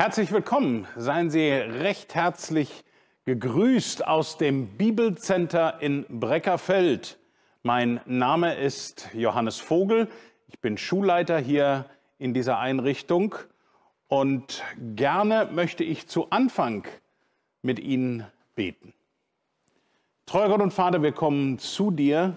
Herzlich willkommen, seien Sie recht herzlich gegrüßt aus dem Bibelcenter in Breckerfeld. Mein Name ist Johannes Vogel, ich bin Schulleiter hier in dieser Einrichtung und gerne möchte ich zu Anfang mit Ihnen beten. Treuer Gott und Vater, wir kommen zu dir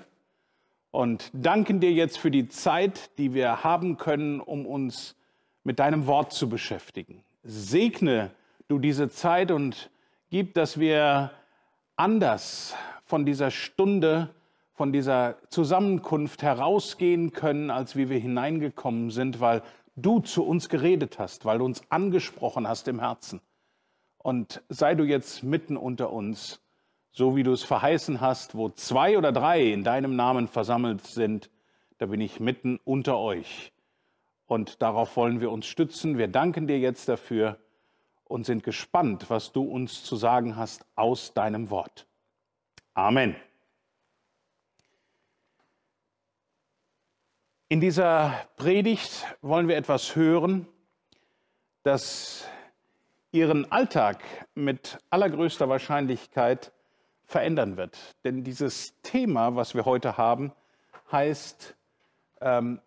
und danken dir jetzt für die Zeit, die wir haben können, um uns mit deinem Wort zu beschäftigen segne du diese Zeit und gib, dass wir anders von dieser Stunde, von dieser Zusammenkunft herausgehen können, als wie wir hineingekommen sind, weil du zu uns geredet hast, weil du uns angesprochen hast im Herzen. Und sei du jetzt mitten unter uns, so wie du es verheißen hast, wo zwei oder drei in deinem Namen versammelt sind, da bin ich mitten unter euch. Und darauf wollen wir uns stützen. Wir danken dir jetzt dafür und sind gespannt, was du uns zu sagen hast aus deinem Wort. Amen. In dieser Predigt wollen wir etwas hören, das ihren Alltag mit allergrößter Wahrscheinlichkeit verändern wird. Denn dieses Thema, was wir heute haben, heißt ähm,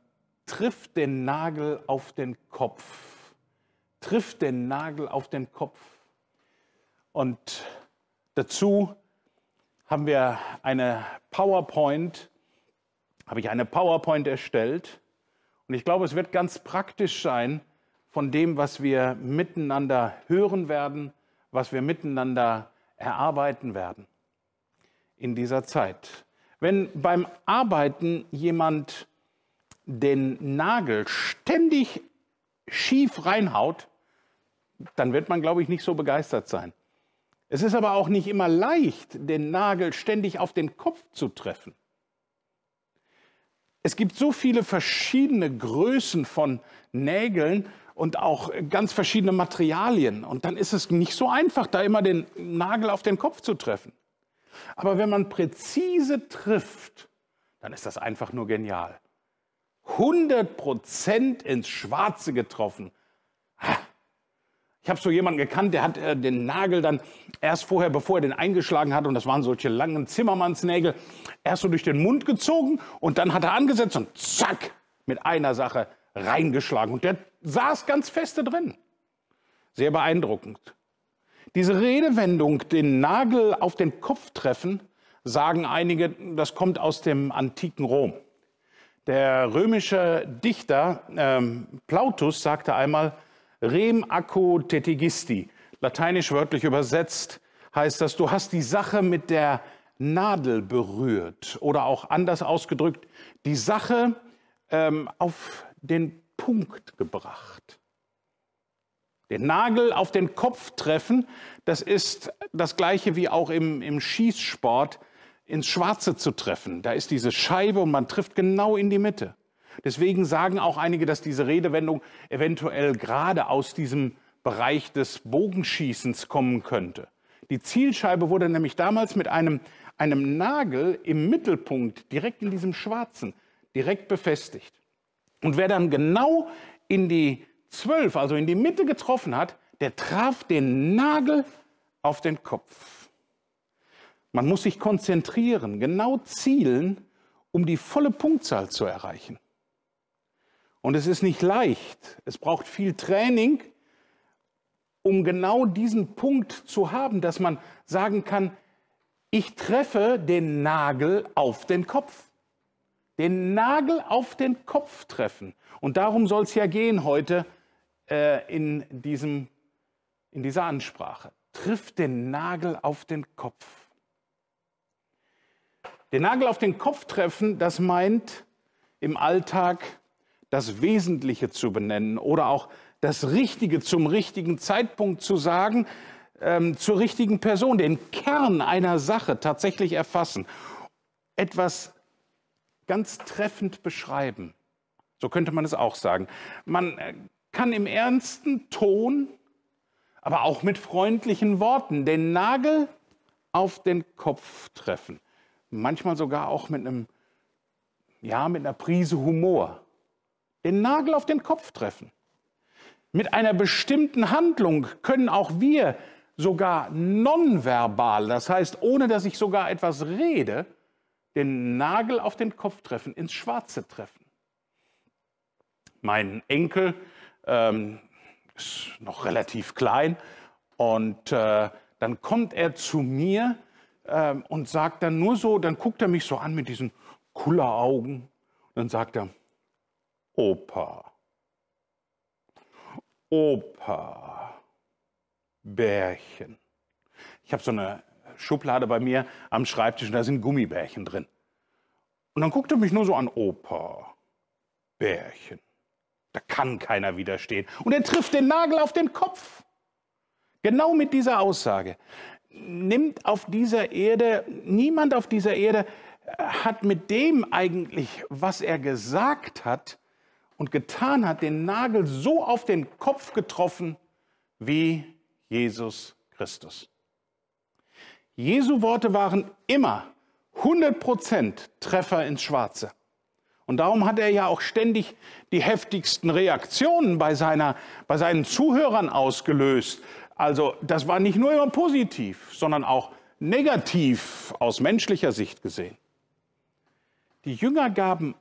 trifft den Nagel auf den Kopf. Trifft den Nagel auf den Kopf. Und dazu haben wir eine PowerPoint, habe ich eine PowerPoint erstellt. Und ich glaube, es wird ganz praktisch sein von dem, was wir miteinander hören werden, was wir miteinander erarbeiten werden in dieser Zeit. Wenn beim Arbeiten jemand den Nagel ständig schief reinhaut, dann wird man, glaube ich, nicht so begeistert sein. Es ist aber auch nicht immer leicht, den Nagel ständig auf den Kopf zu treffen. Es gibt so viele verschiedene Größen von Nägeln und auch ganz verschiedene Materialien. Und dann ist es nicht so einfach, da immer den Nagel auf den Kopf zu treffen. Aber wenn man präzise trifft, dann ist das einfach nur genial. 100% ins Schwarze getroffen. Ich habe so jemanden gekannt, der hat äh, den Nagel dann erst vorher, bevor er den eingeschlagen hat, und das waren solche langen Zimmermannsnägel, erst so durch den Mund gezogen und dann hat er angesetzt und zack, mit einer Sache reingeschlagen. Und der saß ganz feste drin. Sehr beeindruckend. Diese Redewendung, den Nagel auf den Kopf treffen, sagen einige, das kommt aus dem antiken Rom. Der römische Dichter ähm, Plautus sagte einmal, rem acco tetigisti, lateinisch wörtlich übersetzt, heißt das, du hast die Sache mit der Nadel berührt oder auch anders ausgedrückt, die Sache ähm, auf den Punkt gebracht. Den Nagel auf den Kopf treffen, das ist das gleiche wie auch im, im Schießsport ins Schwarze zu treffen. Da ist diese Scheibe und man trifft genau in die Mitte. Deswegen sagen auch einige, dass diese Redewendung eventuell gerade aus diesem Bereich des Bogenschießens kommen könnte. Die Zielscheibe wurde nämlich damals mit einem, einem Nagel im Mittelpunkt, direkt in diesem Schwarzen, direkt befestigt. Und wer dann genau in die Zwölf, also in die Mitte getroffen hat, der traf den Nagel auf den Kopf. Man muss sich konzentrieren, genau zielen, um die volle Punktzahl zu erreichen. Und es ist nicht leicht. Es braucht viel Training, um genau diesen Punkt zu haben, dass man sagen kann, ich treffe den Nagel auf den Kopf. Den Nagel auf den Kopf treffen. Und darum soll es ja gehen heute äh, in, diesem, in dieser Ansprache. Triff den Nagel auf den Kopf. Den Nagel auf den Kopf treffen, das meint im Alltag das Wesentliche zu benennen oder auch das Richtige zum richtigen Zeitpunkt zu sagen, ähm, zur richtigen Person, den Kern einer Sache tatsächlich erfassen, etwas ganz treffend beschreiben. So könnte man es auch sagen. Man äh, kann im ernsten Ton, aber auch mit freundlichen Worten den Nagel auf den Kopf treffen manchmal sogar auch mit einem, ja, mit einer Prise Humor, den Nagel auf den Kopf treffen. Mit einer bestimmten Handlung können auch wir sogar nonverbal, das heißt, ohne dass ich sogar etwas rede, den Nagel auf den Kopf treffen, ins Schwarze treffen. Mein Enkel ähm, ist noch relativ klein und äh, dann kommt er zu mir ähm, und sagt dann nur so, dann guckt er mich so an mit diesen Kulleraugen und dann sagt er, Opa, Opa, Bärchen. Ich habe so eine Schublade bei mir am Schreibtisch und da sind Gummibärchen drin. Und dann guckt er mich nur so an, Opa, Bärchen. Da kann keiner widerstehen. Und er trifft den Nagel auf den Kopf. Genau mit dieser Aussage nimmt auf dieser Erde, niemand auf dieser Erde äh, hat mit dem eigentlich, was er gesagt hat und getan hat, den Nagel so auf den Kopf getroffen wie Jesus Christus. Jesu Worte waren immer 100% Treffer ins Schwarze. Und darum hat er ja auch ständig die heftigsten Reaktionen bei, seiner, bei seinen Zuhörern ausgelöst. Also das war nicht nur immer positiv, sondern auch negativ aus menschlicher Sicht gesehen. Die Jünger gaben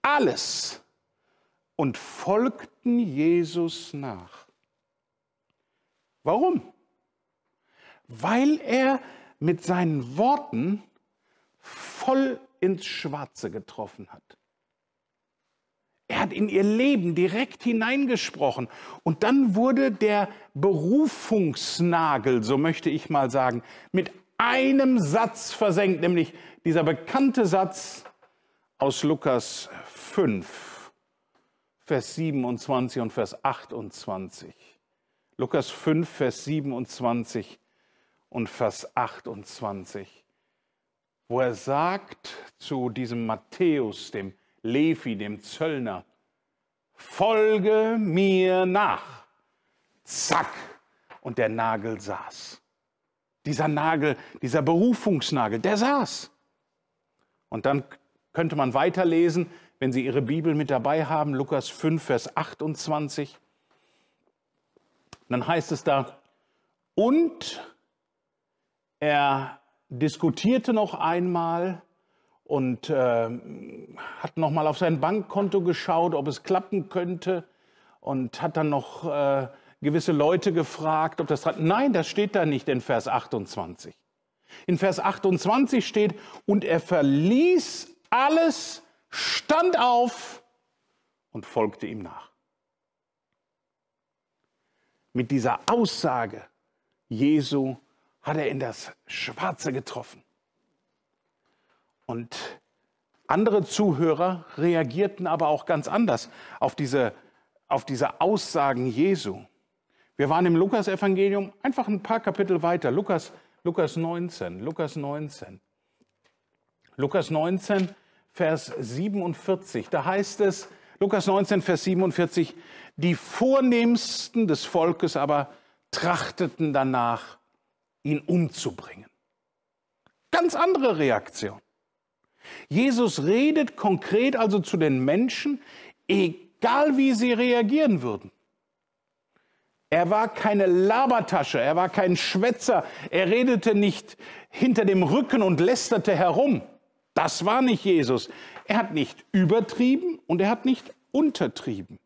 alles und folgten Jesus nach. Warum? Weil er mit seinen Worten voll ins Schwarze getroffen hat. Er hat in ihr Leben direkt hineingesprochen. Und dann wurde der Berufungsnagel, so möchte ich mal sagen, mit einem Satz versenkt, nämlich dieser bekannte Satz aus Lukas 5, Vers 27 und Vers 28. Lukas 5, Vers 27 und Vers 28, wo er sagt zu diesem Matthäus, dem Levi, dem Zöllner, folge mir nach. Zack, und der Nagel saß. Dieser Nagel, dieser Berufungsnagel, der saß. Und dann könnte man weiterlesen, wenn Sie Ihre Bibel mit dabei haben, Lukas 5, Vers 28. dann heißt es da, und er diskutierte noch einmal und äh, hat nochmal auf sein Bankkonto geschaut, ob es klappen könnte und hat dann noch äh, gewisse Leute gefragt, ob das dran. Nein, das steht da nicht in Vers 28. In Vers 28 steht, und er verließ alles, stand auf und folgte ihm nach. Mit dieser Aussage Jesu hat er in das Schwarze getroffen. Und andere Zuhörer reagierten aber auch ganz anders auf diese, auf diese Aussagen Jesu. Wir waren im Lukas-Evangelium einfach ein paar Kapitel weiter. Lukas, Lukas 19, Lukas 19. Lukas 19, Vers 47. Da heißt es, Lukas 19, Vers 47, die Vornehmsten des Volkes aber trachteten danach, ihn umzubringen. Ganz andere Reaktion. Jesus redet konkret also zu den Menschen, egal wie sie reagieren würden. Er war keine Labertasche, er war kein Schwätzer, er redete nicht hinter dem Rücken und lästerte herum. Das war nicht Jesus. Er hat nicht übertrieben und er hat nicht untertrieben.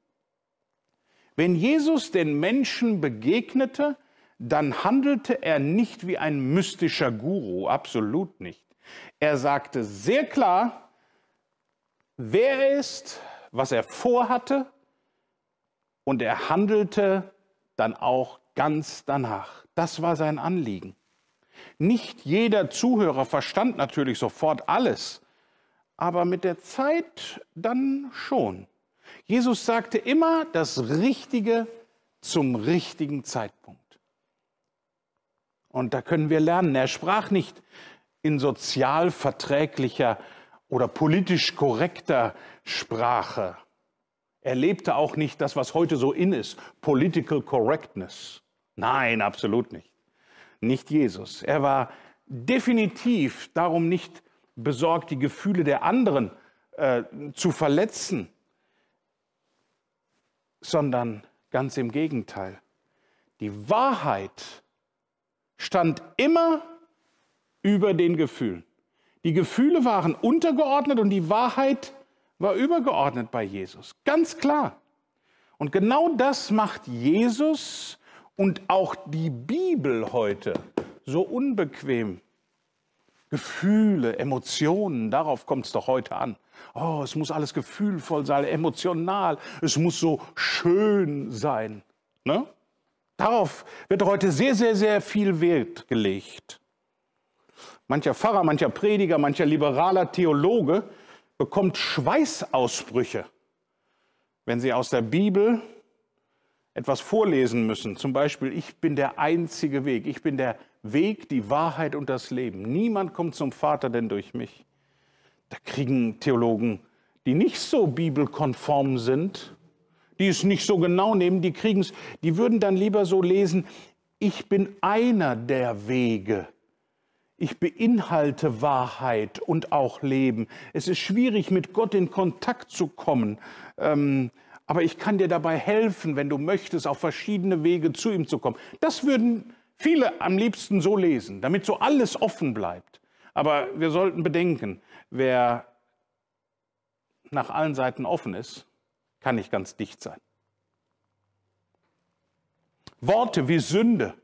Wenn Jesus den Menschen begegnete, dann handelte er nicht wie ein mystischer Guru, absolut nicht. Er sagte sehr klar, wer er ist, was er vorhatte und er handelte dann auch ganz danach. Das war sein Anliegen. Nicht jeder Zuhörer verstand natürlich sofort alles, aber mit der Zeit dann schon. Jesus sagte immer das Richtige zum richtigen Zeitpunkt. Und da können wir lernen. Er sprach nicht, in sozialverträglicher oder politisch korrekter Sprache. Er lebte auch nicht das, was heute so in ist, Political Correctness. Nein, absolut nicht. Nicht Jesus. Er war definitiv darum nicht besorgt, die Gefühle der anderen äh, zu verletzen, sondern ganz im Gegenteil. Die Wahrheit stand immer über den Gefühlen. Die Gefühle waren untergeordnet und die Wahrheit war übergeordnet bei Jesus. Ganz klar. Und genau das macht Jesus und auch die Bibel heute so unbequem. Gefühle, Emotionen, darauf kommt es doch heute an. Oh, es muss alles gefühlvoll sein, emotional, es muss so schön sein. Ne? Darauf wird heute sehr, sehr, sehr viel Wert gelegt mancher Pfarrer, mancher Prediger, mancher liberaler Theologe bekommt Schweißausbrüche, wenn sie aus der Bibel etwas vorlesen müssen. Zum Beispiel, ich bin der einzige Weg, ich bin der Weg, die Wahrheit und das Leben. Niemand kommt zum Vater denn durch mich. Da kriegen Theologen, die nicht so bibelkonform sind, die es nicht so genau nehmen, die kriegen es, die würden dann lieber so lesen, ich bin einer der Wege, ich beinhalte Wahrheit und auch Leben. Es ist schwierig, mit Gott in Kontakt zu kommen. Ähm, aber ich kann dir dabei helfen, wenn du möchtest, auf verschiedene Wege zu ihm zu kommen. Das würden viele am liebsten so lesen, damit so alles offen bleibt. Aber wir sollten bedenken, wer nach allen Seiten offen ist, kann nicht ganz dicht sein. Worte wie Sünde,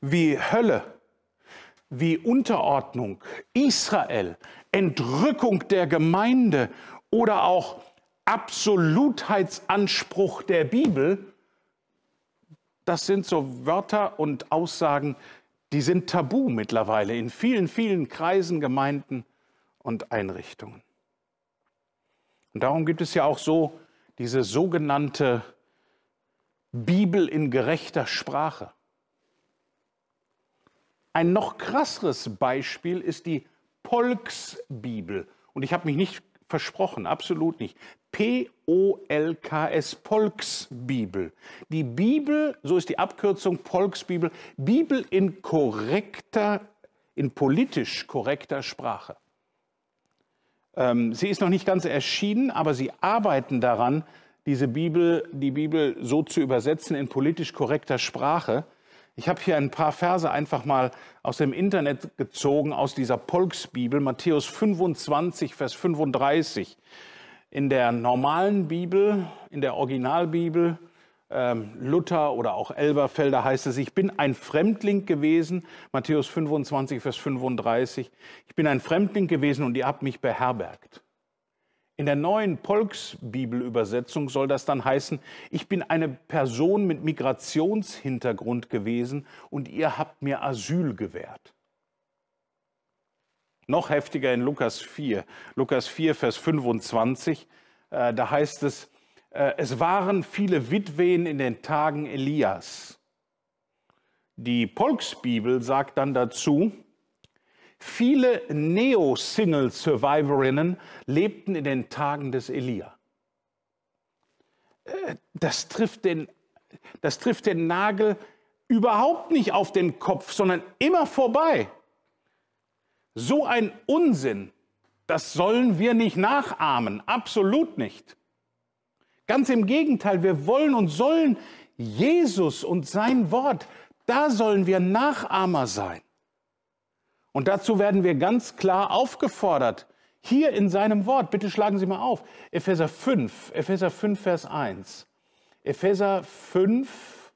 wie Hölle, wie Unterordnung, Israel, Entrückung der Gemeinde oder auch Absolutheitsanspruch der Bibel, das sind so Wörter und Aussagen, die sind tabu mittlerweile in vielen, vielen Kreisen, Gemeinden und Einrichtungen. Und darum gibt es ja auch so diese sogenannte Bibel in gerechter Sprache. Ein noch krasseres Beispiel ist die Polksbibel. Und ich habe mich nicht versprochen, absolut nicht. P-O-L-K-S, Polksbibel. Die Bibel, so ist die Abkürzung Polksbibel, Bibel in korrekter, in politisch korrekter Sprache. Ähm, sie ist noch nicht ganz erschienen, aber sie arbeiten daran, diese Bibel, die Bibel so zu übersetzen in politisch korrekter Sprache, ich habe hier ein paar Verse einfach mal aus dem Internet gezogen, aus dieser Polksbibel, Matthäus 25, Vers 35. In der normalen Bibel, in der Originalbibel, ähm, Luther oder auch Elberfelder heißt es, ich bin ein Fremdling gewesen, Matthäus 25, Vers 35, ich bin ein Fremdling gewesen und ihr habt mich beherbergt. In der neuen Volksbibelübersetzung soll das dann heißen, ich bin eine Person mit Migrationshintergrund gewesen und ihr habt mir Asyl gewährt. Noch heftiger in Lukas 4, Lukas 4, Vers 25, äh, da heißt es, äh, es waren viele Witwen in den Tagen Elias. Die Volksbibel sagt dann dazu, Viele Neo-Single-Survivorinnen lebten in den Tagen des Elia. Äh, das trifft, den, das trifft den Nagel überhaupt nicht auf den Kopf, sondern immer vorbei. So ein Unsinn, das sollen wir nicht nachahmen, absolut nicht. Ganz im Gegenteil, wir wollen und sollen Jesus und sein Wort, da sollen wir Nachahmer sein. Und dazu werden wir ganz klar aufgefordert. Hier in seinem Wort, bitte schlagen Sie mal auf. Epheser 5, Epheser 5, Vers 1. Epheser 5,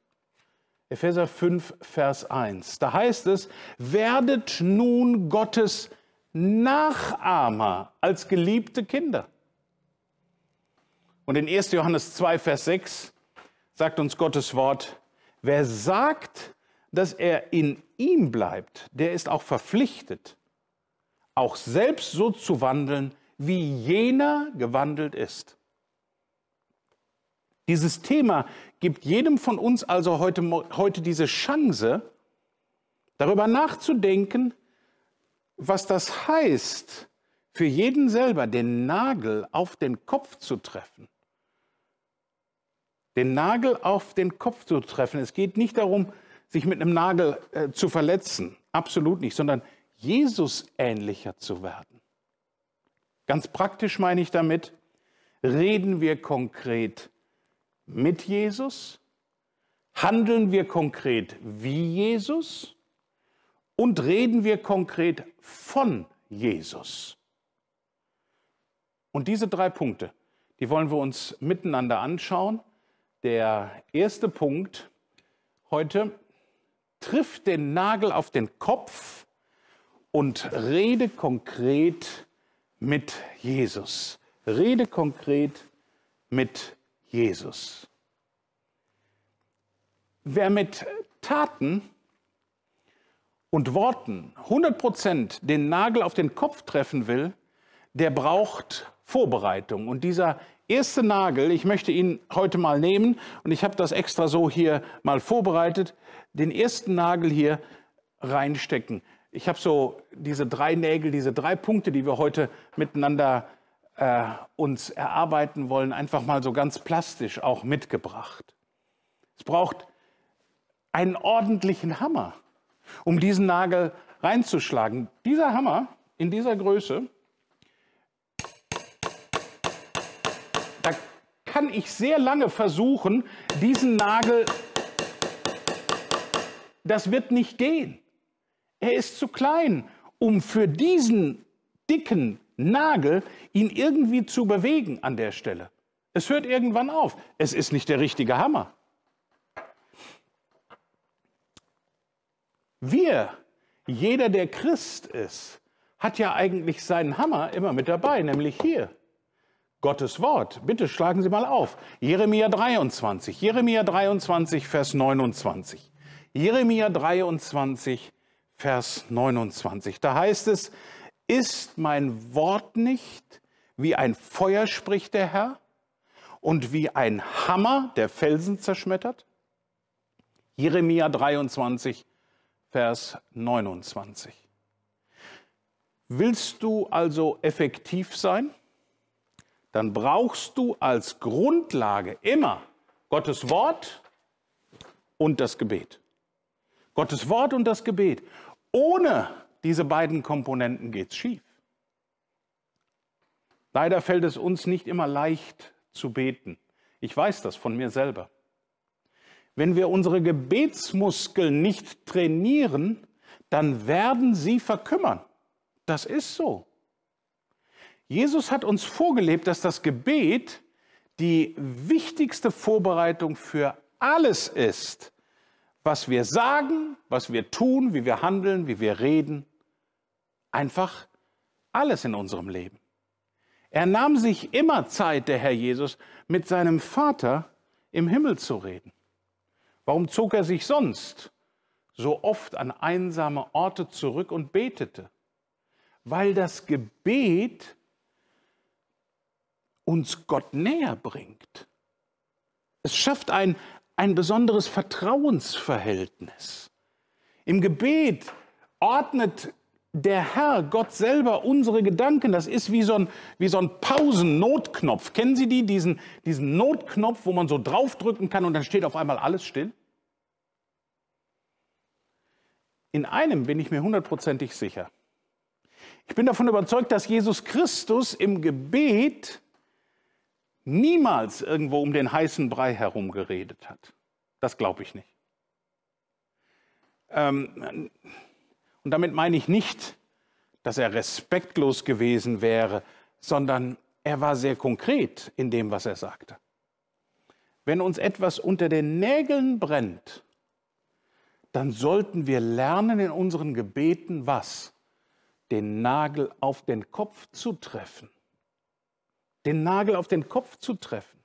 Epheser 5, Vers 1. Da heißt es, werdet nun Gottes Nachahmer als geliebte Kinder. Und in 1. Johannes 2, Vers 6 sagt uns Gottes Wort, wer sagt, dass er in ihm bleibt, der ist auch verpflichtet, auch selbst so zu wandeln, wie jener gewandelt ist. Dieses Thema gibt jedem von uns also heute, heute diese Chance, darüber nachzudenken, was das heißt, für jeden selber den Nagel auf den Kopf zu treffen. Den Nagel auf den Kopf zu treffen. Es geht nicht darum, sich mit einem Nagel äh, zu verletzen. Absolut nicht, sondern Jesus ähnlicher zu werden. Ganz praktisch meine ich damit, reden wir konkret mit Jesus, handeln wir konkret wie Jesus und reden wir konkret von Jesus. Und diese drei Punkte, die wollen wir uns miteinander anschauen. Der erste Punkt heute trifft den Nagel auf den Kopf und rede konkret mit Jesus. Rede konkret mit Jesus. Wer mit Taten und Worten 100% den Nagel auf den Kopf treffen will, der braucht Vorbereitung. Und dieser erste Nagel, ich möchte ihn heute mal nehmen und ich habe das extra so hier mal vorbereitet, den ersten Nagel hier reinstecken. Ich habe so diese drei Nägel, diese drei Punkte, die wir heute miteinander äh, uns erarbeiten wollen, einfach mal so ganz plastisch auch mitgebracht. Es braucht einen ordentlichen Hammer, um diesen Nagel reinzuschlagen. Dieser Hammer in dieser Größe, da kann ich sehr lange versuchen, diesen Nagel das wird nicht gehen. Er ist zu klein, um für diesen dicken Nagel ihn irgendwie zu bewegen an der Stelle. Es hört irgendwann auf. Es ist nicht der richtige Hammer. Wir, jeder, der Christ ist, hat ja eigentlich seinen Hammer immer mit dabei, nämlich hier. Gottes Wort. Bitte schlagen Sie mal auf. Jeremia 23, Jeremia 23, Vers 29. Jeremia 23, Vers 29. Da heißt es, ist mein Wort nicht wie ein Feuer, spricht der Herr, und wie ein Hammer, der Felsen zerschmettert? Jeremia 23, Vers 29. Willst du also effektiv sein? Dann brauchst du als Grundlage immer Gottes Wort und das Gebet. Gottes Wort und das Gebet. Ohne diese beiden Komponenten geht es schief. Leider fällt es uns nicht immer leicht zu beten. Ich weiß das von mir selber. Wenn wir unsere Gebetsmuskeln nicht trainieren, dann werden sie verkümmern. Das ist so. Jesus hat uns vorgelebt, dass das Gebet die wichtigste Vorbereitung für alles ist, was wir sagen, was wir tun, wie wir handeln, wie wir reden. Einfach alles in unserem Leben. Er nahm sich immer Zeit, der Herr Jesus, mit seinem Vater im Himmel zu reden. Warum zog er sich sonst so oft an einsame Orte zurück und betete? Weil das Gebet uns Gott näher bringt. Es schafft ein ein besonderes Vertrauensverhältnis. Im Gebet ordnet der Herr, Gott selber, unsere Gedanken. Das ist wie so ein, wie so ein Pausen-Notknopf. Kennen Sie die? Diesen, diesen Notknopf, wo man so draufdrücken kann und dann steht auf einmal alles still? In einem bin ich mir hundertprozentig sicher. Ich bin davon überzeugt, dass Jesus Christus im Gebet niemals irgendwo um den heißen Brei herum geredet hat. Das glaube ich nicht. Ähm, und damit meine ich nicht, dass er respektlos gewesen wäre, sondern er war sehr konkret in dem, was er sagte. Wenn uns etwas unter den Nägeln brennt, dann sollten wir lernen in unseren Gebeten was? Den Nagel auf den Kopf zu treffen den Nagel auf den Kopf zu treffen.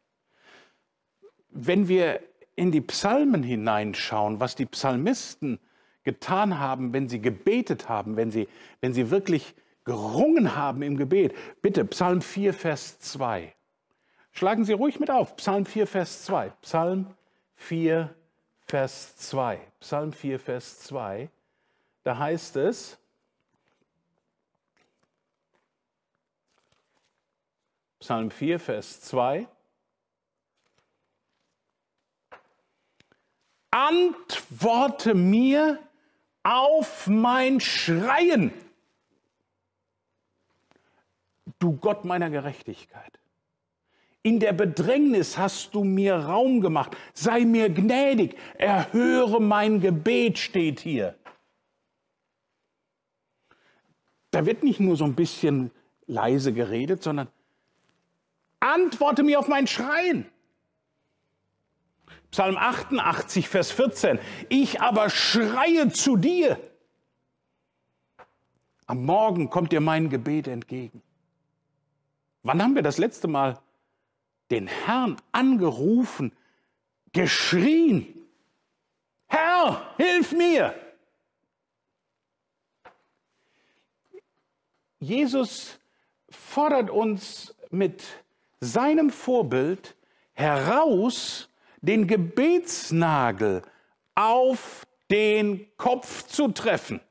Wenn wir in die Psalmen hineinschauen, was die Psalmisten getan haben, wenn sie gebetet haben, wenn sie, wenn sie wirklich gerungen haben im Gebet. Bitte, Psalm 4, Vers 2. Schlagen Sie ruhig mit auf. Psalm 4, Vers 2. Psalm 4, Vers 2. Psalm 4, Vers 2. Da heißt es, Psalm 4, Vers 2. Antworte mir auf mein Schreien, du Gott meiner Gerechtigkeit. In der Bedrängnis hast du mir Raum gemacht. Sei mir gnädig, erhöre mein Gebet, steht hier. Da wird nicht nur so ein bisschen leise geredet, sondern Antworte mir auf mein Schreien. Psalm 88, Vers 14. Ich aber schreie zu dir. Am Morgen kommt dir mein Gebet entgegen. Wann haben wir das letzte Mal den Herrn angerufen, geschrien? Herr, hilf mir! Jesus fordert uns mit seinem Vorbild heraus den Gebetsnagel auf den Kopf zu treffen.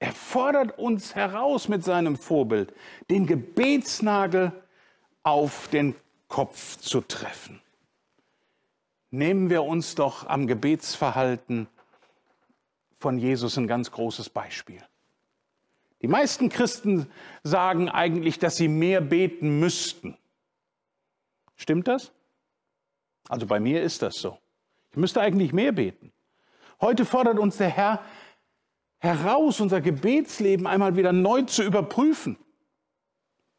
Er fordert uns heraus mit seinem Vorbild, den Gebetsnagel auf den Kopf zu treffen. Nehmen wir uns doch am Gebetsverhalten von Jesus ein ganz großes Beispiel. Die meisten Christen sagen eigentlich, dass sie mehr beten müssten. Stimmt das? Also bei mir ist das so. Ich müsste eigentlich mehr beten. Heute fordert uns der Herr heraus, unser Gebetsleben einmal wieder neu zu überprüfen.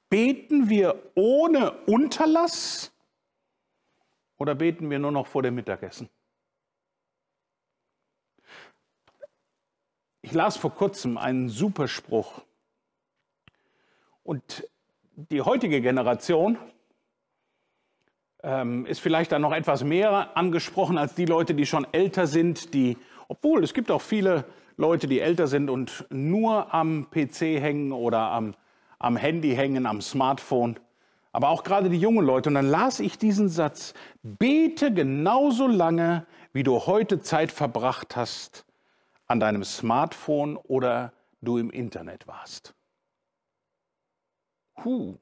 Beten wir ohne Unterlass oder beten wir nur noch vor dem Mittagessen? Ich las vor kurzem einen Superspruch. Und die heutige Generation ähm, ist vielleicht dann noch etwas mehr angesprochen als die Leute, die schon älter sind, die, obwohl es gibt auch viele Leute, die älter sind und nur am PC hängen oder am, am Handy hängen, am Smartphone. Aber auch gerade die jungen Leute. Und dann las ich diesen Satz, bete genauso lange, wie du heute Zeit verbracht hast an deinem Smartphone oder du im Internet warst. Huh,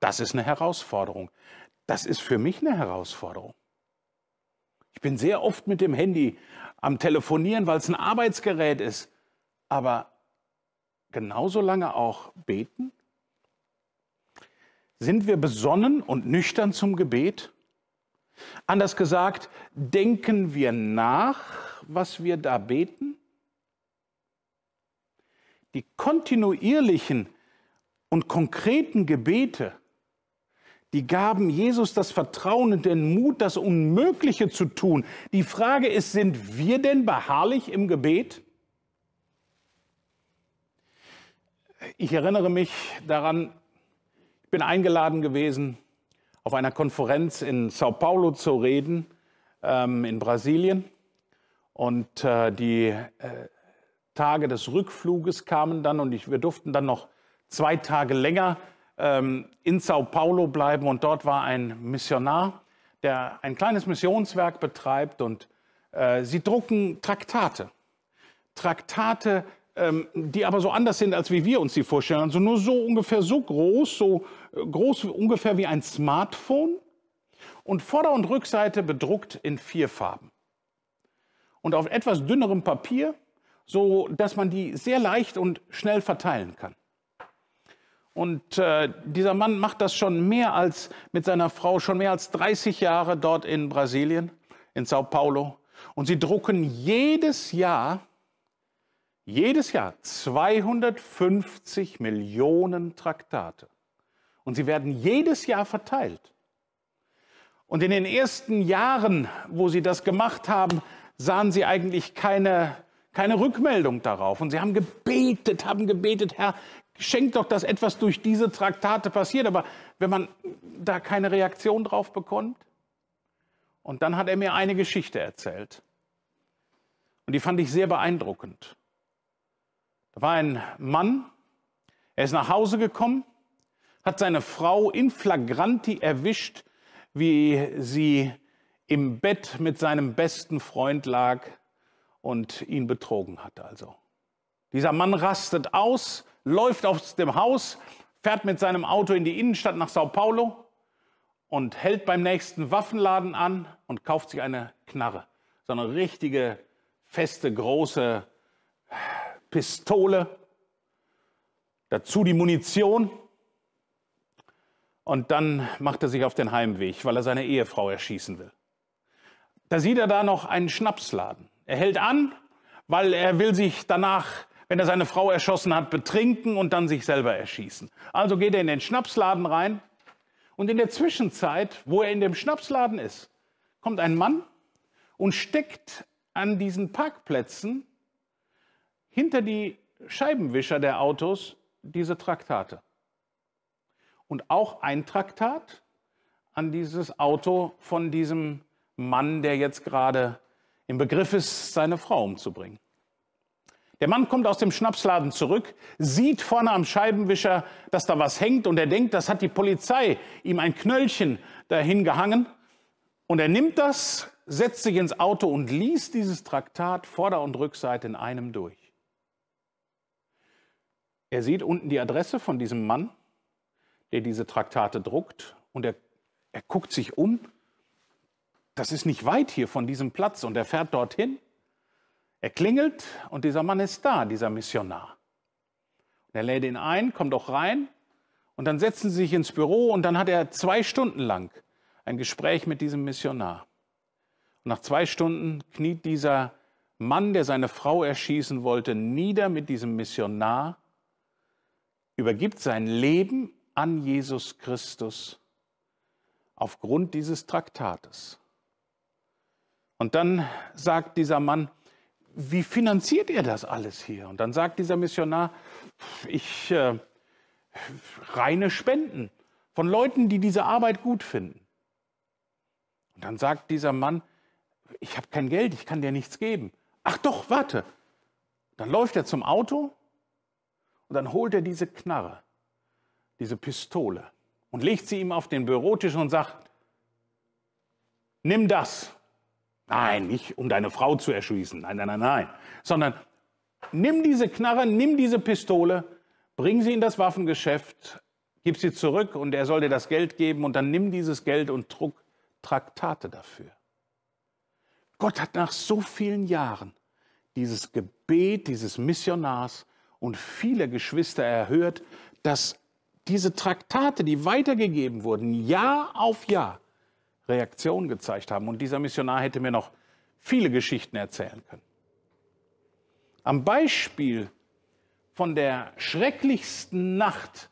das ist eine Herausforderung. Das ist für mich eine Herausforderung. Ich bin sehr oft mit dem Handy am Telefonieren, weil es ein Arbeitsgerät ist. Aber genauso lange auch beten? Sind wir besonnen und nüchtern zum Gebet? Anders gesagt, denken wir nach, was wir da beten? Die kontinuierlichen und konkreten Gebete die gaben Jesus das Vertrauen und den Mut, das Unmögliche zu tun. Die Frage ist, sind wir denn beharrlich im Gebet? Ich erinnere mich daran, ich bin eingeladen gewesen, auf einer Konferenz in Sao Paulo zu reden, ähm, in Brasilien. Und äh, die äh, Tage des Rückfluges kamen dann und ich, wir durften dann noch zwei Tage länger ähm, in Sao Paulo bleiben und dort war ein Missionar, der ein kleines Missionswerk betreibt und äh, sie drucken Traktate. Traktate, ähm, die aber so anders sind, als wie wir uns die vorstellen. Also nur so ungefähr so groß, so äh, groß ungefähr wie ein Smartphone und Vorder- und Rückseite bedruckt in vier Farben. Und auf etwas dünnerem Papier, so dass man die sehr leicht und schnell verteilen kann. Und äh, dieser Mann macht das schon mehr als mit seiner Frau, schon mehr als 30 Jahre dort in Brasilien, in Sao Paulo. Und sie drucken jedes Jahr, jedes Jahr 250 Millionen Traktate. Und sie werden jedes Jahr verteilt. Und in den ersten Jahren, wo sie das gemacht haben, sahen sie eigentlich keine, keine Rückmeldung darauf. Und sie haben gebetet, haben gebetet, Herr, geschenkt doch, dass etwas durch diese Traktate passiert. Aber wenn man da keine Reaktion drauf bekommt. Und dann hat er mir eine Geschichte erzählt. Und die fand ich sehr beeindruckend. Da war ein Mann, er ist nach Hause gekommen, hat seine Frau in flagranti erwischt, wie sie im Bett mit seinem besten Freund lag und ihn betrogen hat also. Dieser Mann rastet aus, läuft aus dem Haus, fährt mit seinem Auto in die Innenstadt nach Sao Paulo und hält beim nächsten Waffenladen an und kauft sich eine Knarre. So eine richtige, feste, große Pistole. Dazu die Munition. Und dann macht er sich auf den Heimweg, weil er seine Ehefrau erschießen will. Da sieht er da noch einen Schnapsladen. Er hält an, weil er will sich danach wenn er seine Frau erschossen hat, betrinken und dann sich selber erschießen. Also geht er in den Schnapsladen rein und in der Zwischenzeit, wo er in dem Schnapsladen ist, kommt ein Mann und steckt an diesen Parkplätzen hinter die Scheibenwischer der Autos diese Traktate. Und auch ein Traktat an dieses Auto von diesem Mann, der jetzt gerade im Begriff ist, seine Frau umzubringen. Der Mann kommt aus dem Schnapsladen zurück, sieht vorne am Scheibenwischer, dass da was hängt und er denkt, das hat die Polizei ihm ein Knöllchen dahin gehangen. Und er nimmt das, setzt sich ins Auto und liest dieses Traktat Vorder- und Rückseite in einem durch. Er sieht unten die Adresse von diesem Mann, der diese Traktate druckt und er, er guckt sich um. Das ist nicht weit hier von diesem Platz und er fährt dorthin. Er klingelt und dieser Mann ist da, dieser Missionar. Und er lädt ihn ein, kommt auch rein und dann setzen sie sich ins Büro und dann hat er zwei Stunden lang ein Gespräch mit diesem Missionar. Und nach zwei Stunden kniet dieser Mann, der seine Frau erschießen wollte, nieder mit diesem Missionar, übergibt sein Leben an Jesus Christus aufgrund dieses Traktates. Und dann sagt dieser Mann, wie finanziert ihr das alles hier? Und dann sagt dieser Missionar, ich äh, reine Spenden von Leuten, die diese Arbeit gut finden. Und dann sagt dieser Mann, ich habe kein Geld, ich kann dir nichts geben. Ach doch, warte. Dann läuft er zum Auto und dann holt er diese Knarre, diese Pistole und legt sie ihm auf den Bürotisch und sagt, nimm das Nein, nicht um deine Frau zu erschießen. Nein, nein, nein, nein. Sondern nimm diese Knarre, nimm diese Pistole, bring sie in das Waffengeschäft, gib sie zurück und er soll dir das Geld geben und dann nimm dieses Geld und druck Traktate dafür. Gott hat nach so vielen Jahren dieses Gebet dieses Missionars und viele Geschwister erhört, dass diese Traktate, die weitergegeben wurden, Jahr auf Jahr, Reaktion gezeigt haben. Und dieser Missionar hätte mir noch viele Geschichten erzählen können. Am Beispiel von der schrecklichsten Nacht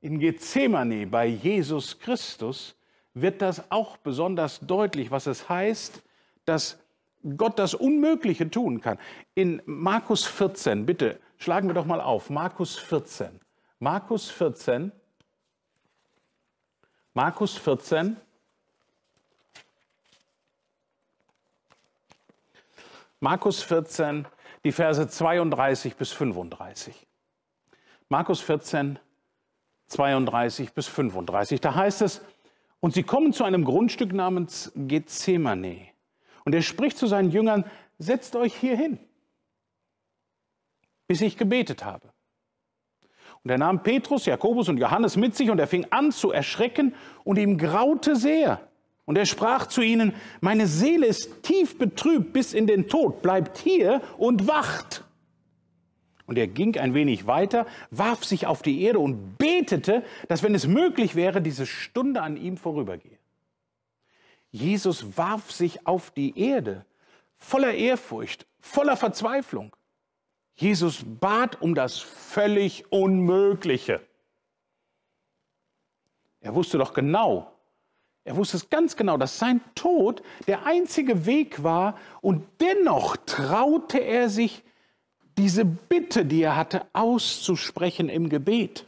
in Gethsemane bei Jesus Christus wird das auch besonders deutlich, was es heißt, dass Gott das Unmögliche tun kann. In Markus 14, bitte schlagen wir doch mal auf, Markus 14. Markus 14. Markus 14. Markus 14, die Verse 32 bis 35. Markus 14, 32 bis 35. Da heißt es, und sie kommen zu einem Grundstück namens Gethsemane. Und er spricht zu seinen Jüngern, setzt euch hier hin, bis ich gebetet habe. Und er nahm Petrus, Jakobus und Johannes mit sich und er fing an zu erschrecken und ihm graute sehr. Und er sprach zu ihnen, meine Seele ist tief betrübt bis in den Tod, bleibt hier und wacht. Und er ging ein wenig weiter, warf sich auf die Erde und betete, dass wenn es möglich wäre, diese Stunde an ihm vorübergehe. Jesus warf sich auf die Erde, voller Ehrfurcht, voller Verzweiflung. Jesus bat um das völlig Unmögliche. Er wusste doch genau, er wusste es ganz genau, dass sein Tod der einzige Weg war und dennoch traute er sich, diese Bitte, die er hatte, auszusprechen im Gebet.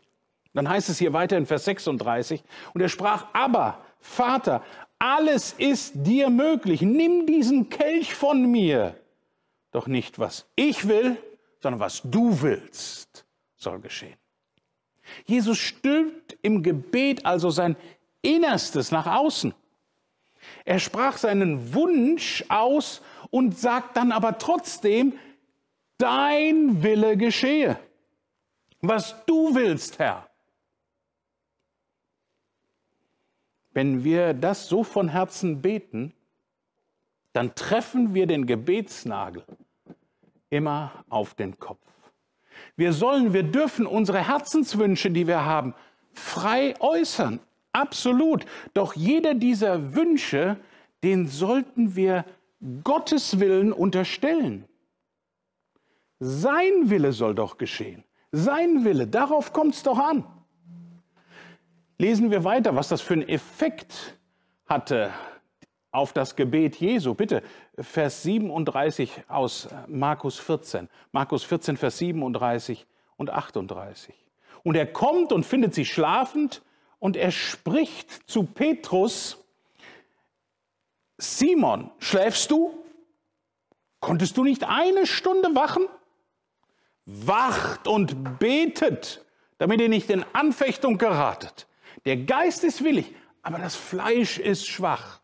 Dann heißt es hier weiter in Vers 36, und er sprach, aber Vater, alles ist dir möglich, nimm diesen Kelch von mir, doch nicht was ich will, sondern was du willst, soll geschehen. Jesus stülpt im Gebet also sein Innerstes nach außen. Er sprach seinen Wunsch aus und sagt dann aber trotzdem, dein Wille geschehe, was du willst, Herr. Wenn wir das so von Herzen beten, dann treffen wir den Gebetsnagel immer auf den Kopf. Wir sollen, wir dürfen unsere Herzenswünsche, die wir haben, frei äußern. Absolut. Doch jeder dieser Wünsche, den sollten wir Gottes Willen unterstellen. Sein Wille soll doch geschehen. Sein Wille, darauf kommt es doch an. Lesen wir weiter, was das für einen Effekt hatte auf das Gebet Jesu. Bitte, Vers 37 aus Markus 14. Markus 14, Vers 37 und 38. Und er kommt und findet sie schlafend und er spricht zu Petrus, Simon, schläfst du? Konntest du nicht eine Stunde wachen? Wacht und betet, damit ihr nicht in Anfechtung geratet. Der Geist ist willig, aber das Fleisch ist schwach.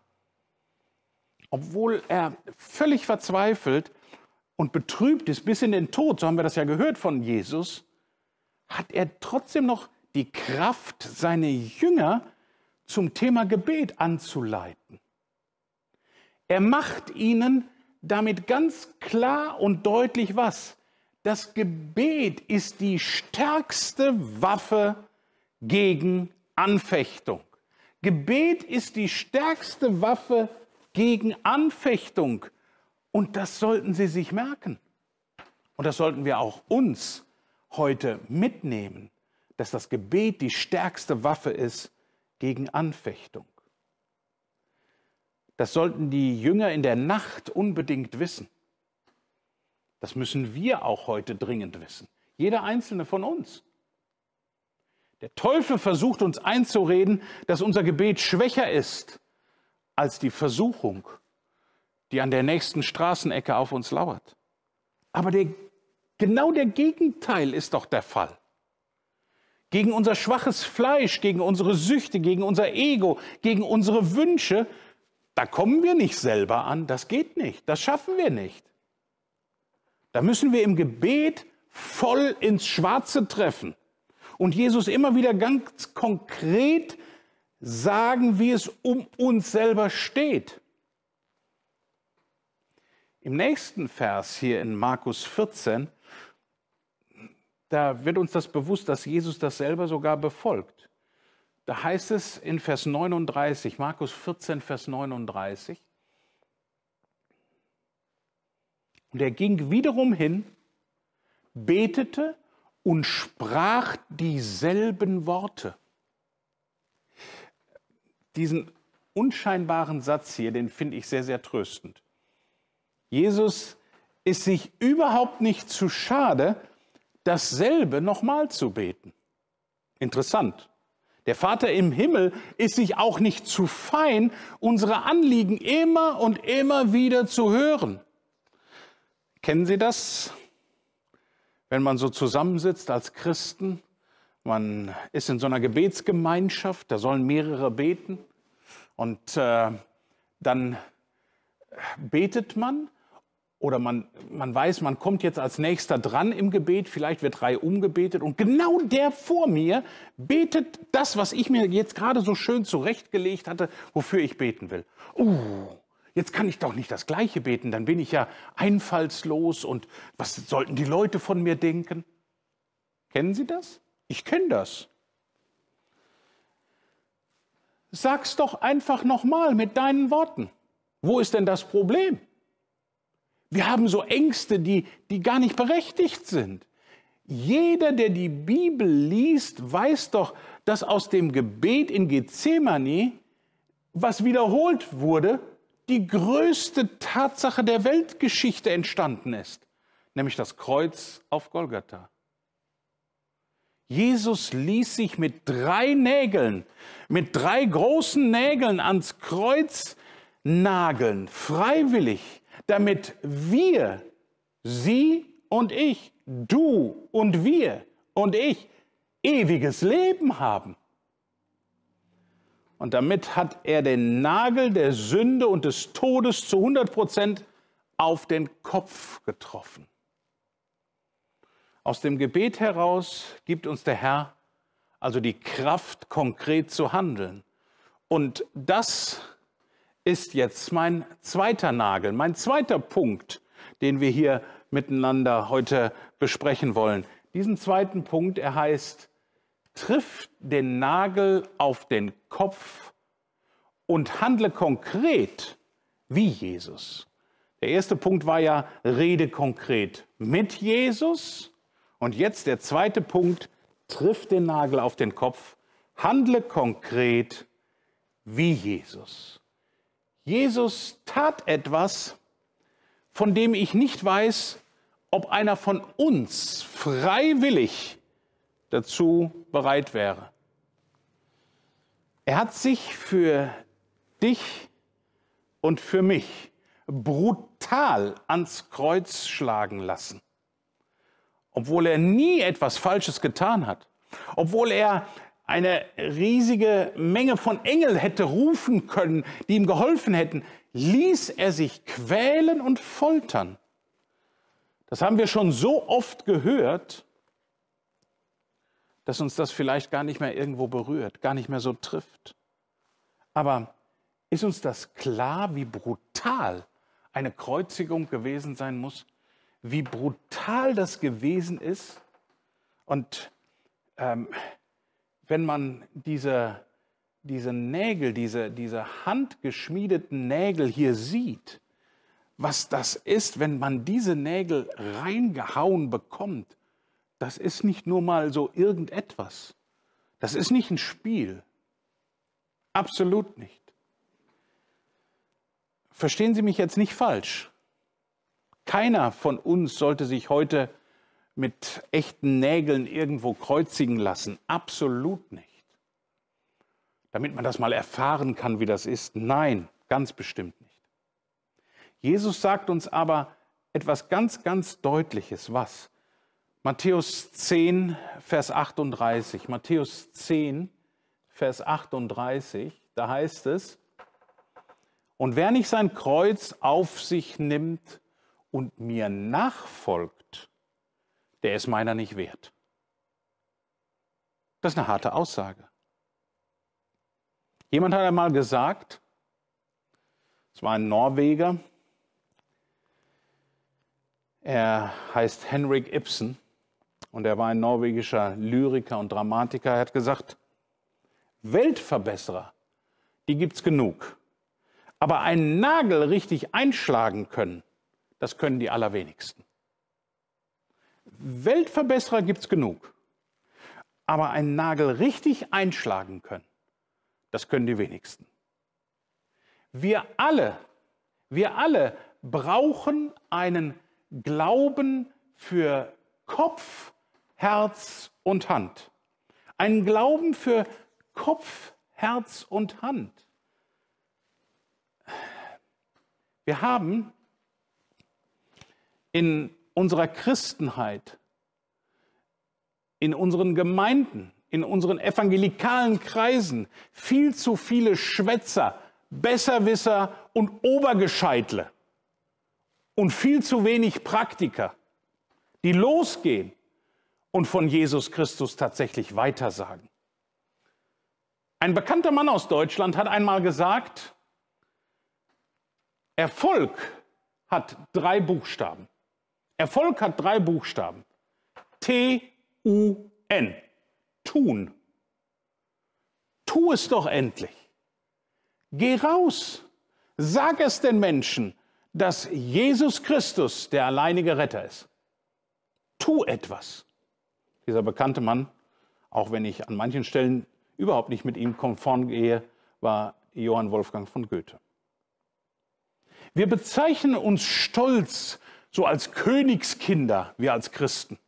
Obwohl er völlig verzweifelt und betrübt ist bis in den Tod, so haben wir das ja gehört von Jesus, hat er trotzdem noch die Kraft, seine Jünger zum Thema Gebet anzuleiten. Er macht ihnen damit ganz klar und deutlich was. Das Gebet ist die stärkste Waffe gegen Anfechtung. Gebet ist die stärkste Waffe gegen Anfechtung. Und das sollten Sie sich merken. Und das sollten wir auch uns heute mitnehmen dass das Gebet die stärkste Waffe ist gegen Anfechtung. Das sollten die Jünger in der Nacht unbedingt wissen. Das müssen wir auch heute dringend wissen. Jeder einzelne von uns. Der Teufel versucht uns einzureden, dass unser Gebet schwächer ist als die Versuchung, die an der nächsten Straßenecke auf uns lauert. Aber der, genau der Gegenteil ist doch der Fall gegen unser schwaches Fleisch, gegen unsere Süchte, gegen unser Ego, gegen unsere Wünsche, da kommen wir nicht selber an, das geht nicht, das schaffen wir nicht. Da müssen wir im Gebet voll ins Schwarze treffen und Jesus immer wieder ganz konkret sagen, wie es um uns selber steht. Im nächsten Vers hier in Markus 14 da wird uns das bewusst, dass Jesus das selber sogar befolgt. Da heißt es in Vers 39, Markus 14, Vers 39, und er ging wiederum hin, betete und sprach dieselben Worte. Diesen unscheinbaren Satz hier, den finde ich sehr, sehr tröstend. Jesus ist sich überhaupt nicht zu schade, dasselbe nochmal zu beten. Interessant. Der Vater im Himmel ist sich auch nicht zu fein, unsere Anliegen immer und immer wieder zu hören. Kennen Sie das? Wenn man so zusammensitzt als Christen, man ist in so einer Gebetsgemeinschaft, da sollen mehrere beten und äh, dann betet man oder man, man weiß, man kommt jetzt als nächster dran im Gebet, vielleicht wird drei umgebetet und genau der vor mir betet das, was ich mir jetzt gerade so schön zurechtgelegt hatte, wofür ich beten will. Uh, jetzt kann ich doch nicht das gleiche beten, dann bin ich ja einfallslos und was sollten die Leute von mir denken? Kennen Sie das? Ich kenne das. Sag's doch einfach nochmal mit deinen Worten. Wo ist denn das Problem? Wir haben so Ängste, die, die gar nicht berechtigt sind. Jeder, der die Bibel liest, weiß doch, dass aus dem Gebet in Gethsemane, was wiederholt wurde, die größte Tatsache der Weltgeschichte entstanden ist, nämlich das Kreuz auf Golgatha. Jesus ließ sich mit drei Nägeln, mit drei großen Nägeln ans Kreuz nageln, freiwillig damit wir, sie und ich, du und wir und ich, ewiges Leben haben. Und damit hat er den Nagel der Sünde und des Todes zu 100 Prozent auf den Kopf getroffen. Aus dem Gebet heraus gibt uns der Herr also die Kraft, konkret zu handeln. Und das ist jetzt mein zweiter Nagel, mein zweiter Punkt, den wir hier miteinander heute besprechen wollen. Diesen zweiten Punkt, er heißt, triff den Nagel auf den Kopf und handle konkret wie Jesus. Der erste Punkt war ja, rede konkret mit Jesus. Und jetzt der zweite Punkt, triff den Nagel auf den Kopf, handle konkret wie Jesus. Jesus tat etwas, von dem ich nicht weiß, ob einer von uns freiwillig dazu bereit wäre. Er hat sich für dich und für mich brutal ans Kreuz schlagen lassen, obwohl er nie etwas Falsches getan hat, obwohl er eine riesige Menge von Engeln hätte rufen können, die ihm geholfen hätten, ließ er sich quälen und foltern. Das haben wir schon so oft gehört, dass uns das vielleicht gar nicht mehr irgendwo berührt, gar nicht mehr so trifft. Aber ist uns das klar, wie brutal eine Kreuzigung gewesen sein muss? Wie brutal das gewesen ist? Und ähm, wenn man diese, diese Nägel, diese, diese handgeschmiedeten Nägel hier sieht, was das ist, wenn man diese Nägel reingehauen bekommt, das ist nicht nur mal so irgendetwas. Das ist nicht ein Spiel. Absolut nicht. Verstehen Sie mich jetzt nicht falsch. Keiner von uns sollte sich heute mit echten Nägeln irgendwo kreuzigen lassen. Absolut nicht. Damit man das mal erfahren kann, wie das ist. Nein, ganz bestimmt nicht. Jesus sagt uns aber etwas ganz, ganz Deutliches. Was? Matthäus 10, Vers 38. Matthäus 10, Vers 38, da heißt es, und wer nicht sein Kreuz auf sich nimmt und mir nachfolgt, der ist meiner nicht wert. Das ist eine harte Aussage. Jemand hat einmal gesagt, es war ein Norweger, er heißt Henrik Ibsen und er war ein norwegischer Lyriker und Dramatiker. Er hat gesagt, Weltverbesserer, die gibt es genug. Aber einen Nagel richtig einschlagen können, das können die allerwenigsten. Weltverbesserer gibt es genug. Aber einen Nagel richtig einschlagen können, das können die wenigsten. Wir alle, wir alle brauchen einen Glauben für Kopf, Herz und Hand. Einen Glauben für Kopf, Herz und Hand. Wir haben in unserer Christenheit, in unseren Gemeinden, in unseren evangelikalen Kreisen viel zu viele Schwätzer, Besserwisser und Obergescheitle und viel zu wenig Praktiker, die losgehen und von Jesus Christus tatsächlich weitersagen. Ein bekannter Mann aus Deutschland hat einmal gesagt, Erfolg hat drei Buchstaben. Erfolg hat drei Buchstaben. T-U-N. Tun. Tu es doch endlich. Geh raus. Sag es den Menschen, dass Jesus Christus der alleinige Retter ist. Tu etwas. Dieser bekannte Mann, auch wenn ich an manchen Stellen überhaupt nicht mit ihm konform gehe, war Johann Wolfgang von Goethe. Wir bezeichnen uns stolz so als Königskinder, wir als Christen.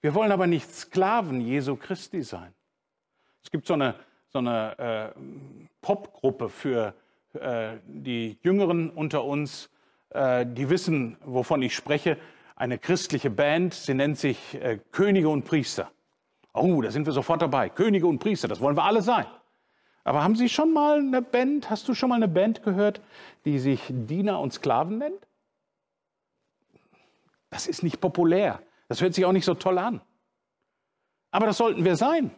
Wir wollen aber nicht Sklaven Jesu Christi sein. Es gibt so eine, so eine äh, Popgruppe für äh, die Jüngeren unter uns, äh, die wissen, wovon ich spreche. Eine christliche Band, sie nennt sich äh, Könige und Priester. Oh, da sind wir sofort dabei. Könige und Priester, das wollen wir alle sein. Aber haben Sie schon mal eine Band, hast du schon mal eine Band gehört, die sich Diener und Sklaven nennt? Das ist nicht populär. Das hört sich auch nicht so toll an. Aber das sollten wir sein.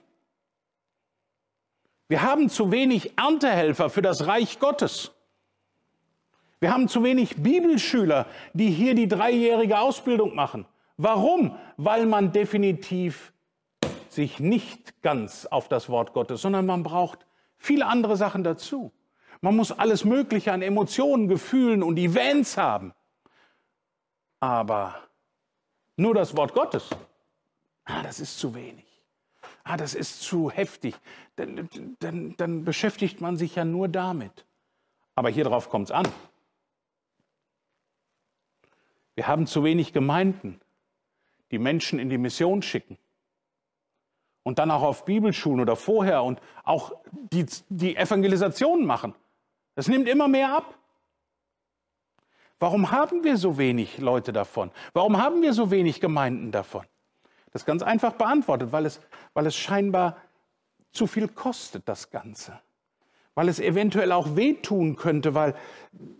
Wir haben zu wenig Erntehelfer für das Reich Gottes. Wir haben zu wenig Bibelschüler, die hier die dreijährige Ausbildung machen. Warum? Weil man definitiv sich nicht ganz auf das Wort Gottes, sondern man braucht viele andere Sachen dazu. Man muss alles Mögliche an Emotionen, Gefühlen und Events haben. Aber nur das Wort Gottes, ah, das ist zu wenig. Ah, das ist zu heftig. Dann, dann, dann beschäftigt man sich ja nur damit. Aber hier drauf kommt es an. Wir haben zu wenig Gemeinden, die Menschen in die Mission schicken. Und dann auch auf Bibelschulen oder vorher und auch die, die Evangelisation machen. Das nimmt immer mehr ab. Warum haben wir so wenig Leute davon? Warum haben wir so wenig Gemeinden davon? Das ist ganz einfach beantwortet, weil es, weil es scheinbar zu viel kostet, das Ganze. Weil es eventuell auch wehtun könnte, weil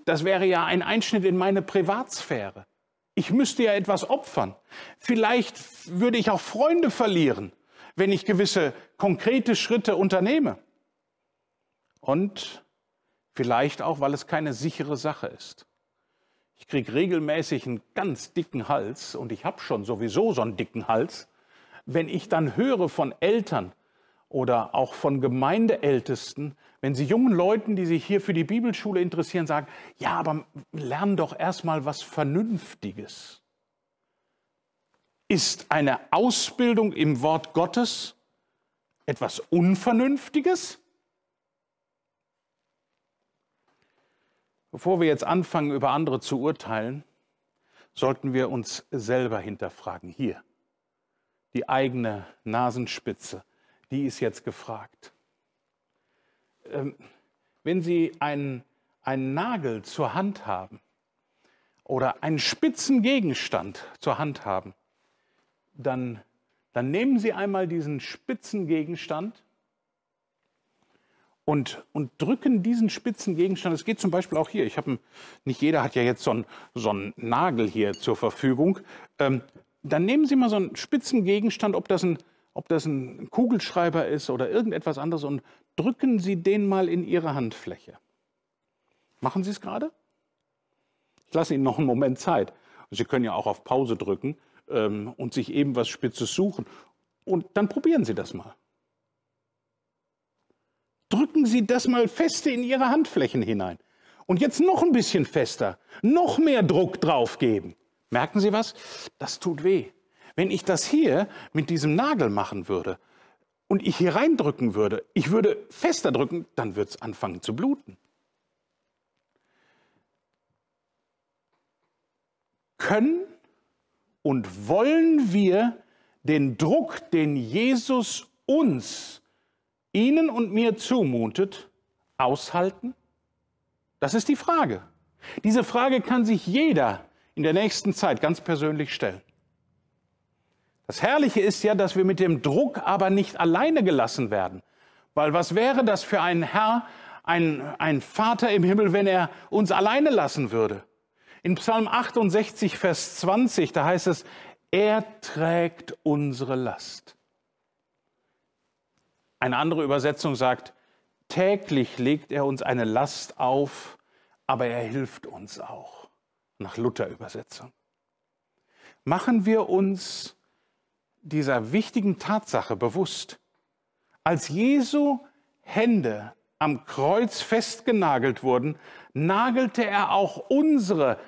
das wäre ja ein Einschnitt in meine Privatsphäre. Ich müsste ja etwas opfern. Vielleicht würde ich auch Freunde verlieren, wenn ich gewisse konkrete Schritte unternehme. Und vielleicht auch, weil es keine sichere Sache ist. Ich kriege regelmäßig einen ganz dicken Hals und ich habe schon sowieso so einen dicken Hals. Wenn ich dann höre von Eltern oder auch von Gemeindeältesten, wenn sie jungen Leuten, die sich hier für die Bibelschule interessieren, sagen, ja, aber lernen doch erstmal was Vernünftiges. Ist eine Ausbildung im Wort Gottes etwas Unvernünftiges? Bevor wir jetzt anfangen, über andere zu urteilen, sollten wir uns selber hinterfragen. Hier, die eigene Nasenspitze, die ist jetzt gefragt. Ähm, wenn Sie einen, einen Nagel zur Hand haben oder einen spitzen Gegenstand zur Hand haben, dann, dann nehmen Sie einmal diesen spitzen Gegenstand und, und drücken diesen spitzen Gegenstand. Es geht zum Beispiel auch hier. Ich habe nicht jeder hat ja jetzt so einen, so einen Nagel hier zur Verfügung. Ähm, dann nehmen Sie mal so einen spitzen Gegenstand, ob das ein, ob das ein Kugelschreiber ist oder irgendetwas anderes, und drücken Sie den mal in Ihre Handfläche. Machen Sie es gerade? Ich lasse Ihnen noch einen Moment Zeit. Sie können ja auch auf Pause drücken ähm, und sich eben was Spitzes suchen. Und dann probieren Sie das mal drücken Sie das mal feste in Ihre Handflächen hinein. Und jetzt noch ein bisschen fester, noch mehr Druck drauf geben. Merken Sie was? Das tut weh. Wenn ich das hier mit diesem Nagel machen würde und ich hier reindrücken würde, ich würde fester drücken, dann würde es anfangen zu bluten. Können und wollen wir den Druck, den Jesus uns Ihnen und mir zumutet, aushalten? Das ist die Frage. Diese Frage kann sich jeder in der nächsten Zeit ganz persönlich stellen. Das Herrliche ist ja, dass wir mit dem Druck aber nicht alleine gelassen werden. Weil was wäre das für ein Herr, ein, ein Vater im Himmel, wenn er uns alleine lassen würde? In Psalm 68, Vers 20, da heißt es, er trägt unsere Last. Eine andere Übersetzung sagt, täglich legt er uns eine Last auf, aber er hilft uns auch. Nach Luther-Übersetzung. Machen wir uns dieser wichtigen Tatsache bewusst. Als Jesu Hände am Kreuz festgenagelt wurden, nagelte er auch unsere,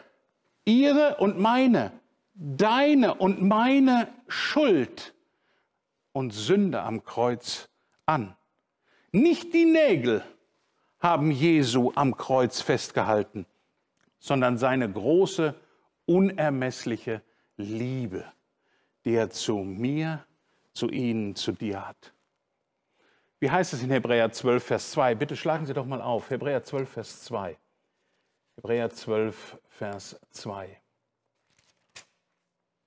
ihre und meine, deine und meine Schuld und Sünde am Kreuz fest an. Nicht die Nägel haben Jesu am Kreuz festgehalten, sondern seine große, unermessliche Liebe, die er zu mir, zu Ihnen, zu dir hat. Wie heißt es in Hebräer 12, Vers 2? Bitte schlagen Sie doch mal auf. Hebräer 12, Vers 2. Hebräer 12, Vers 2.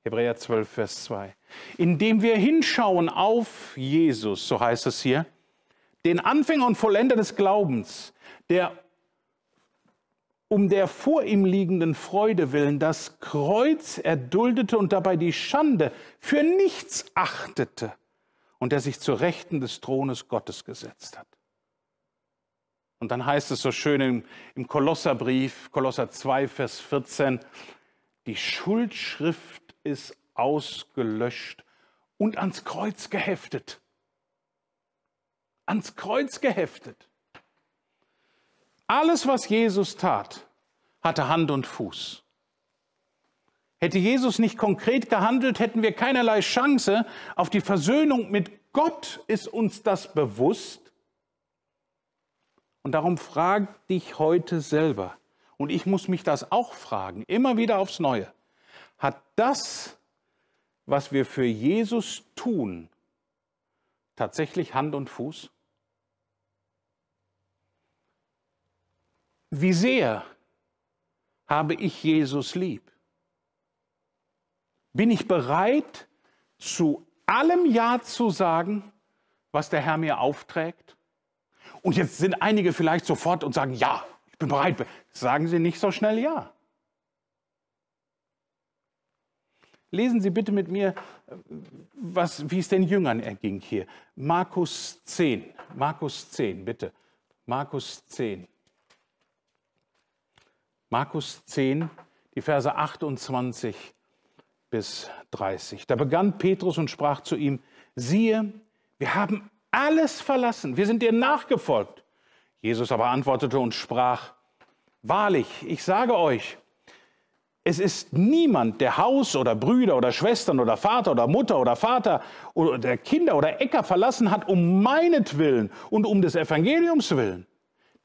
Hebräer 12, Vers 2. Indem wir hinschauen auf Jesus, so heißt es hier, den Anfänger und Vollender des Glaubens, der um der vor ihm liegenden Freude willen das Kreuz erduldete und dabei die Schande für nichts achtete und der sich zur Rechten des Thrones Gottes gesetzt hat. Und dann heißt es so schön im, im Kolosserbrief, Kolosser 2, Vers 14, die Schuldschrift ist ausgelöscht und ans Kreuz geheftet. Ans Kreuz geheftet. Alles, was Jesus tat, hatte Hand und Fuß. Hätte Jesus nicht konkret gehandelt, hätten wir keinerlei Chance auf die Versöhnung mit Gott. Ist uns das bewusst? Und darum frag dich heute selber. Und ich muss mich das auch fragen, immer wieder aufs Neue hat das, was wir für Jesus tun, tatsächlich Hand und Fuß? Wie sehr habe ich Jesus lieb? Bin ich bereit, zu allem Ja zu sagen, was der Herr mir aufträgt? Und jetzt sind einige vielleicht sofort und sagen, ja, ich bin bereit. Sagen Sie nicht so schnell ja. Lesen Sie bitte mit mir, äh, was, wie es den Jüngern erging hier. Markus 10, Markus 10, bitte. Markus 10. Markus 10, die Verse 28 bis 30. Da begann Petrus und sprach zu ihm, siehe, wir haben alles verlassen, wir sind dir nachgefolgt. Jesus aber antwortete und sprach, wahrlich, ich sage euch, es ist niemand, der Haus oder Brüder oder Schwestern oder Vater oder Mutter oder Vater oder Kinder oder Äcker verlassen hat, um meinetwillen und um des Evangeliums willen,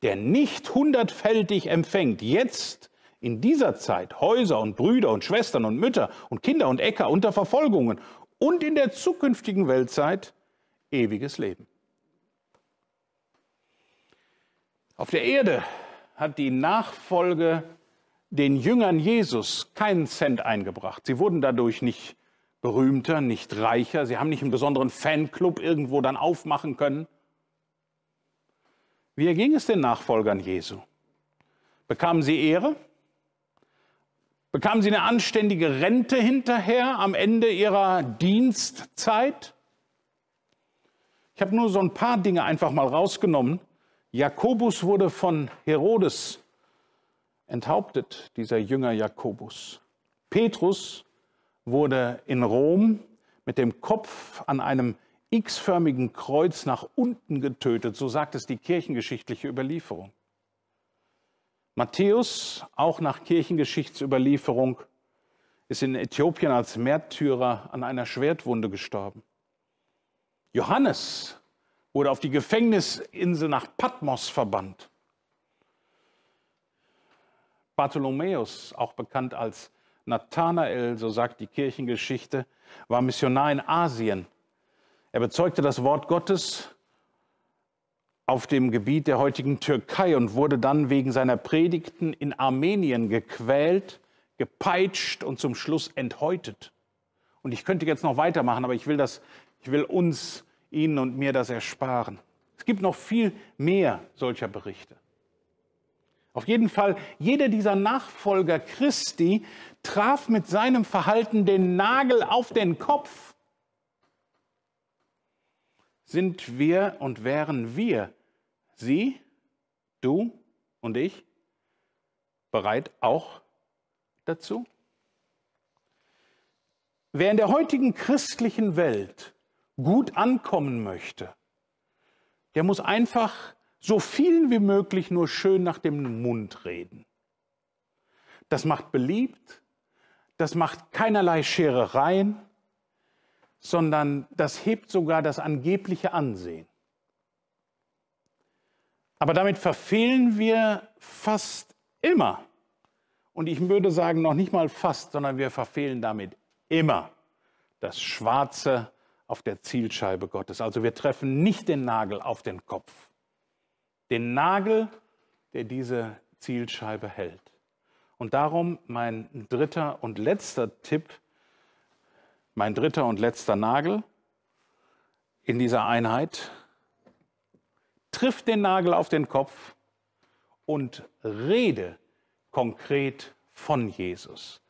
der nicht hundertfältig empfängt, jetzt in dieser Zeit Häuser und Brüder und Schwestern und Mütter und Kinder und Äcker unter Verfolgungen und in der zukünftigen Weltzeit ewiges Leben. Auf der Erde hat die Nachfolge den Jüngern Jesus keinen Cent eingebracht. Sie wurden dadurch nicht berühmter, nicht reicher. Sie haben nicht einen besonderen Fanclub irgendwo dann aufmachen können. Wie erging es den Nachfolgern Jesu? Bekamen sie Ehre? Bekamen sie eine anständige Rente hinterher am Ende ihrer Dienstzeit? Ich habe nur so ein paar Dinge einfach mal rausgenommen. Jakobus wurde von Herodes enthauptet dieser Jünger Jakobus. Petrus wurde in Rom mit dem Kopf an einem x-förmigen Kreuz nach unten getötet, so sagt es die kirchengeschichtliche Überlieferung. Matthäus, auch nach Kirchengeschichtsüberlieferung, ist in Äthiopien als Märtyrer an einer Schwertwunde gestorben. Johannes wurde auf die Gefängnisinsel nach Patmos verbannt. Bartholomäus, auch bekannt als Nathanael, so sagt die Kirchengeschichte, war Missionar in Asien. Er bezeugte das Wort Gottes auf dem Gebiet der heutigen Türkei und wurde dann wegen seiner Predigten in Armenien gequält, gepeitscht und zum Schluss enthäutet. Und ich könnte jetzt noch weitermachen, aber ich will, das, ich will uns, Ihnen und mir das ersparen. Es gibt noch viel mehr solcher Berichte. Auf jeden Fall, jeder dieser Nachfolger Christi traf mit seinem Verhalten den Nagel auf den Kopf. Sind wir und wären wir, Sie, du und ich, bereit auch dazu? Wer in der heutigen christlichen Welt gut ankommen möchte, der muss einfach so vielen wie möglich nur schön nach dem Mund reden. Das macht beliebt, das macht keinerlei Scherereien, sondern das hebt sogar das angebliche Ansehen. Aber damit verfehlen wir fast immer, und ich würde sagen noch nicht mal fast, sondern wir verfehlen damit immer das Schwarze auf der Zielscheibe Gottes. Also wir treffen nicht den Nagel auf den Kopf den Nagel, der diese Zielscheibe hält. Und darum mein dritter und letzter Tipp, mein dritter und letzter Nagel in dieser Einheit. Triff den Nagel auf den Kopf und rede konkret von Jesus.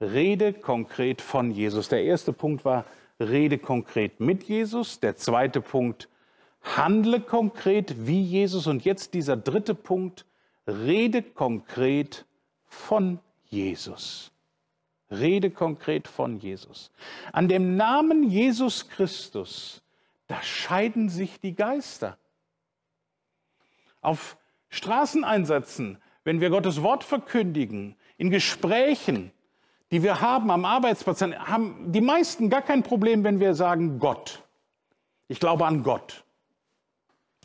Rede konkret von Jesus. Der erste Punkt war, rede konkret mit Jesus. Der zweite Punkt, war, Handle konkret wie Jesus. Und jetzt dieser dritte Punkt, rede konkret von Jesus. Rede konkret von Jesus. An dem Namen Jesus Christus, da scheiden sich die Geister. Auf Straßeneinsätzen, wenn wir Gottes Wort verkündigen, in Gesprächen, die wir haben am Arbeitsplatz, haben die meisten gar kein Problem, wenn wir sagen Gott. Ich glaube an Gott.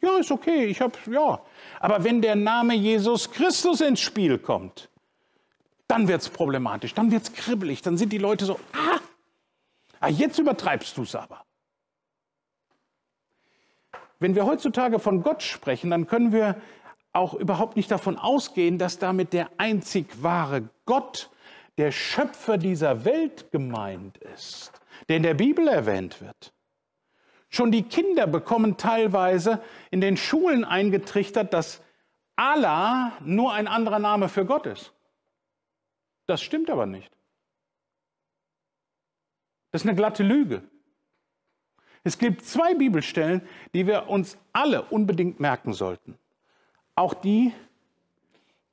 Ja, ist okay, ich habe, ja. Aber wenn der Name Jesus Christus ins Spiel kommt, dann wird es problematisch, dann wird es kribbelig, dann sind die Leute so, ah, ah jetzt übertreibst du es aber. Wenn wir heutzutage von Gott sprechen, dann können wir auch überhaupt nicht davon ausgehen, dass damit der einzig wahre Gott, der Schöpfer dieser Welt gemeint ist, der in der Bibel erwähnt wird. Schon die Kinder bekommen teilweise in den Schulen eingetrichtert, dass Allah nur ein anderer Name für Gott ist. Das stimmt aber nicht. Das ist eine glatte Lüge. Es gibt zwei Bibelstellen, die wir uns alle unbedingt merken sollten. Auch die,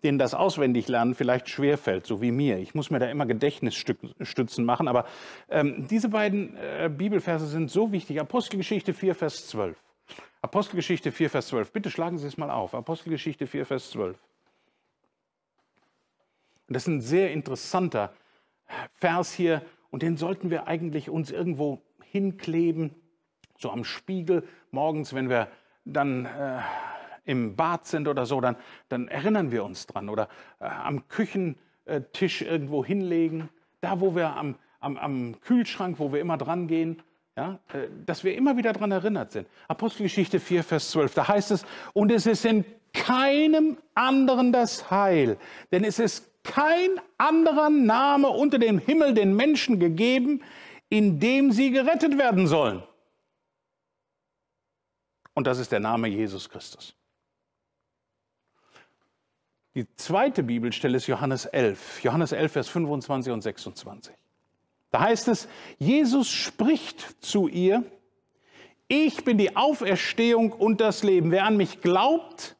denen das Auswendiglernen vielleicht schwerfällt, so wie mir. Ich muss mir da immer Gedächtnisstützen machen. Aber ähm, diese beiden äh, Bibelverse sind so wichtig. Apostelgeschichte 4, Vers 12. Apostelgeschichte 4, Vers 12. Bitte schlagen Sie es mal auf. Apostelgeschichte 4, Vers 12. Und das ist ein sehr interessanter äh, Vers hier. Und den sollten wir eigentlich uns irgendwo hinkleben, so am Spiegel morgens, wenn wir dann äh, im Bad sind oder so, dann, dann erinnern wir uns dran. Oder äh, am Küchentisch irgendwo hinlegen, da wo wir am, am, am Kühlschrank, wo wir immer dran gehen, ja, äh, dass wir immer wieder dran erinnert sind. Apostelgeschichte 4, Vers 12, da heißt es, und es ist in keinem anderen das Heil, denn es ist kein anderer Name unter dem Himmel den Menschen gegeben, in dem sie gerettet werden sollen. Und das ist der Name Jesus Christus. Die zweite Bibelstelle ist Johannes 11, Johannes 11, Vers 25 und 26. Da heißt es, Jesus spricht zu ihr, ich bin die Auferstehung und das Leben. Wer an mich glaubt,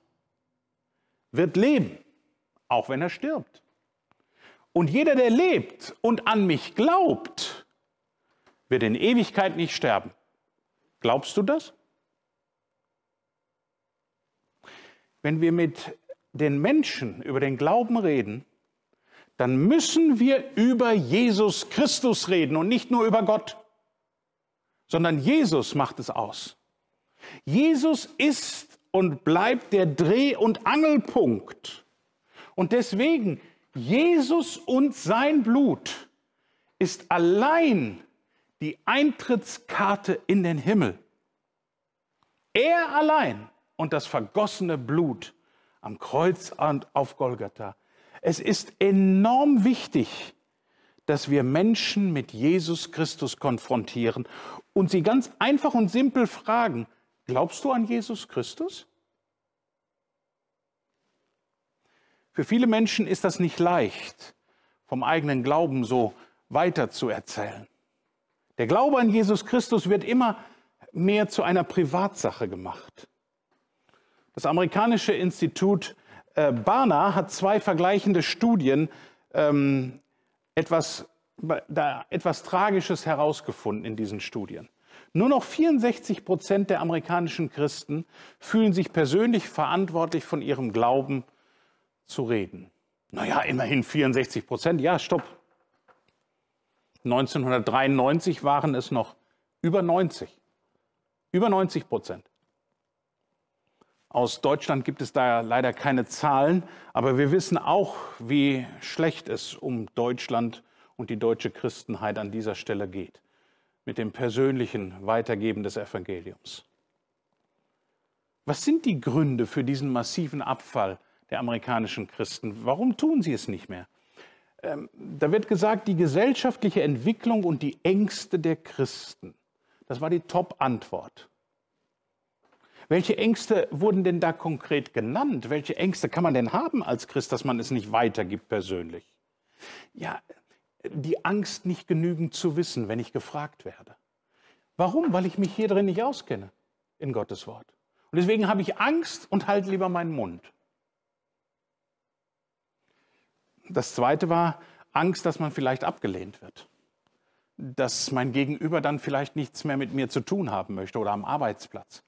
wird leben, auch wenn er stirbt. Und jeder, der lebt und an mich glaubt, wird in Ewigkeit nicht sterben. Glaubst du das? Wenn wir mit den Menschen über den Glauben reden, dann müssen wir über Jesus Christus reden und nicht nur über Gott, sondern Jesus macht es aus. Jesus ist und bleibt der Dreh- und Angelpunkt. Und deswegen, Jesus und sein Blut ist allein die Eintrittskarte in den Himmel. Er allein und das vergossene Blut am Kreuz und auf Golgatha. Es ist enorm wichtig, dass wir Menschen mit Jesus Christus konfrontieren und sie ganz einfach und simpel fragen, glaubst du an Jesus Christus? Für viele Menschen ist das nicht leicht, vom eigenen Glauben so weiterzuerzählen. Der Glaube an Jesus Christus wird immer mehr zu einer Privatsache gemacht. Das amerikanische Institut äh, Barna hat zwei vergleichende Studien ähm, etwas, da, etwas Tragisches herausgefunden in diesen Studien. Nur noch 64 Prozent der amerikanischen Christen fühlen sich persönlich verantwortlich, von ihrem Glauben zu reden. Naja, immerhin 64 Prozent. Ja, stopp. 1993 waren es noch über 90. Über 90 Prozent. Aus Deutschland gibt es da leider keine Zahlen, aber wir wissen auch, wie schlecht es um Deutschland und die deutsche Christenheit an dieser Stelle geht, mit dem persönlichen Weitergeben des Evangeliums. Was sind die Gründe für diesen massiven Abfall der amerikanischen Christen? Warum tun sie es nicht mehr? Ähm, da wird gesagt, die gesellschaftliche Entwicklung und die Ängste der Christen. Das war die Top-Antwort. Welche Ängste wurden denn da konkret genannt? Welche Ängste kann man denn haben als Christ, dass man es nicht weitergibt persönlich? Ja, die Angst, nicht genügend zu wissen, wenn ich gefragt werde. Warum? Weil ich mich hier drin nicht auskenne in Gottes Wort. Und deswegen habe ich Angst und halte lieber meinen Mund. Das zweite war Angst, dass man vielleicht abgelehnt wird. Dass mein Gegenüber dann vielleicht nichts mehr mit mir zu tun haben möchte oder am Arbeitsplatz.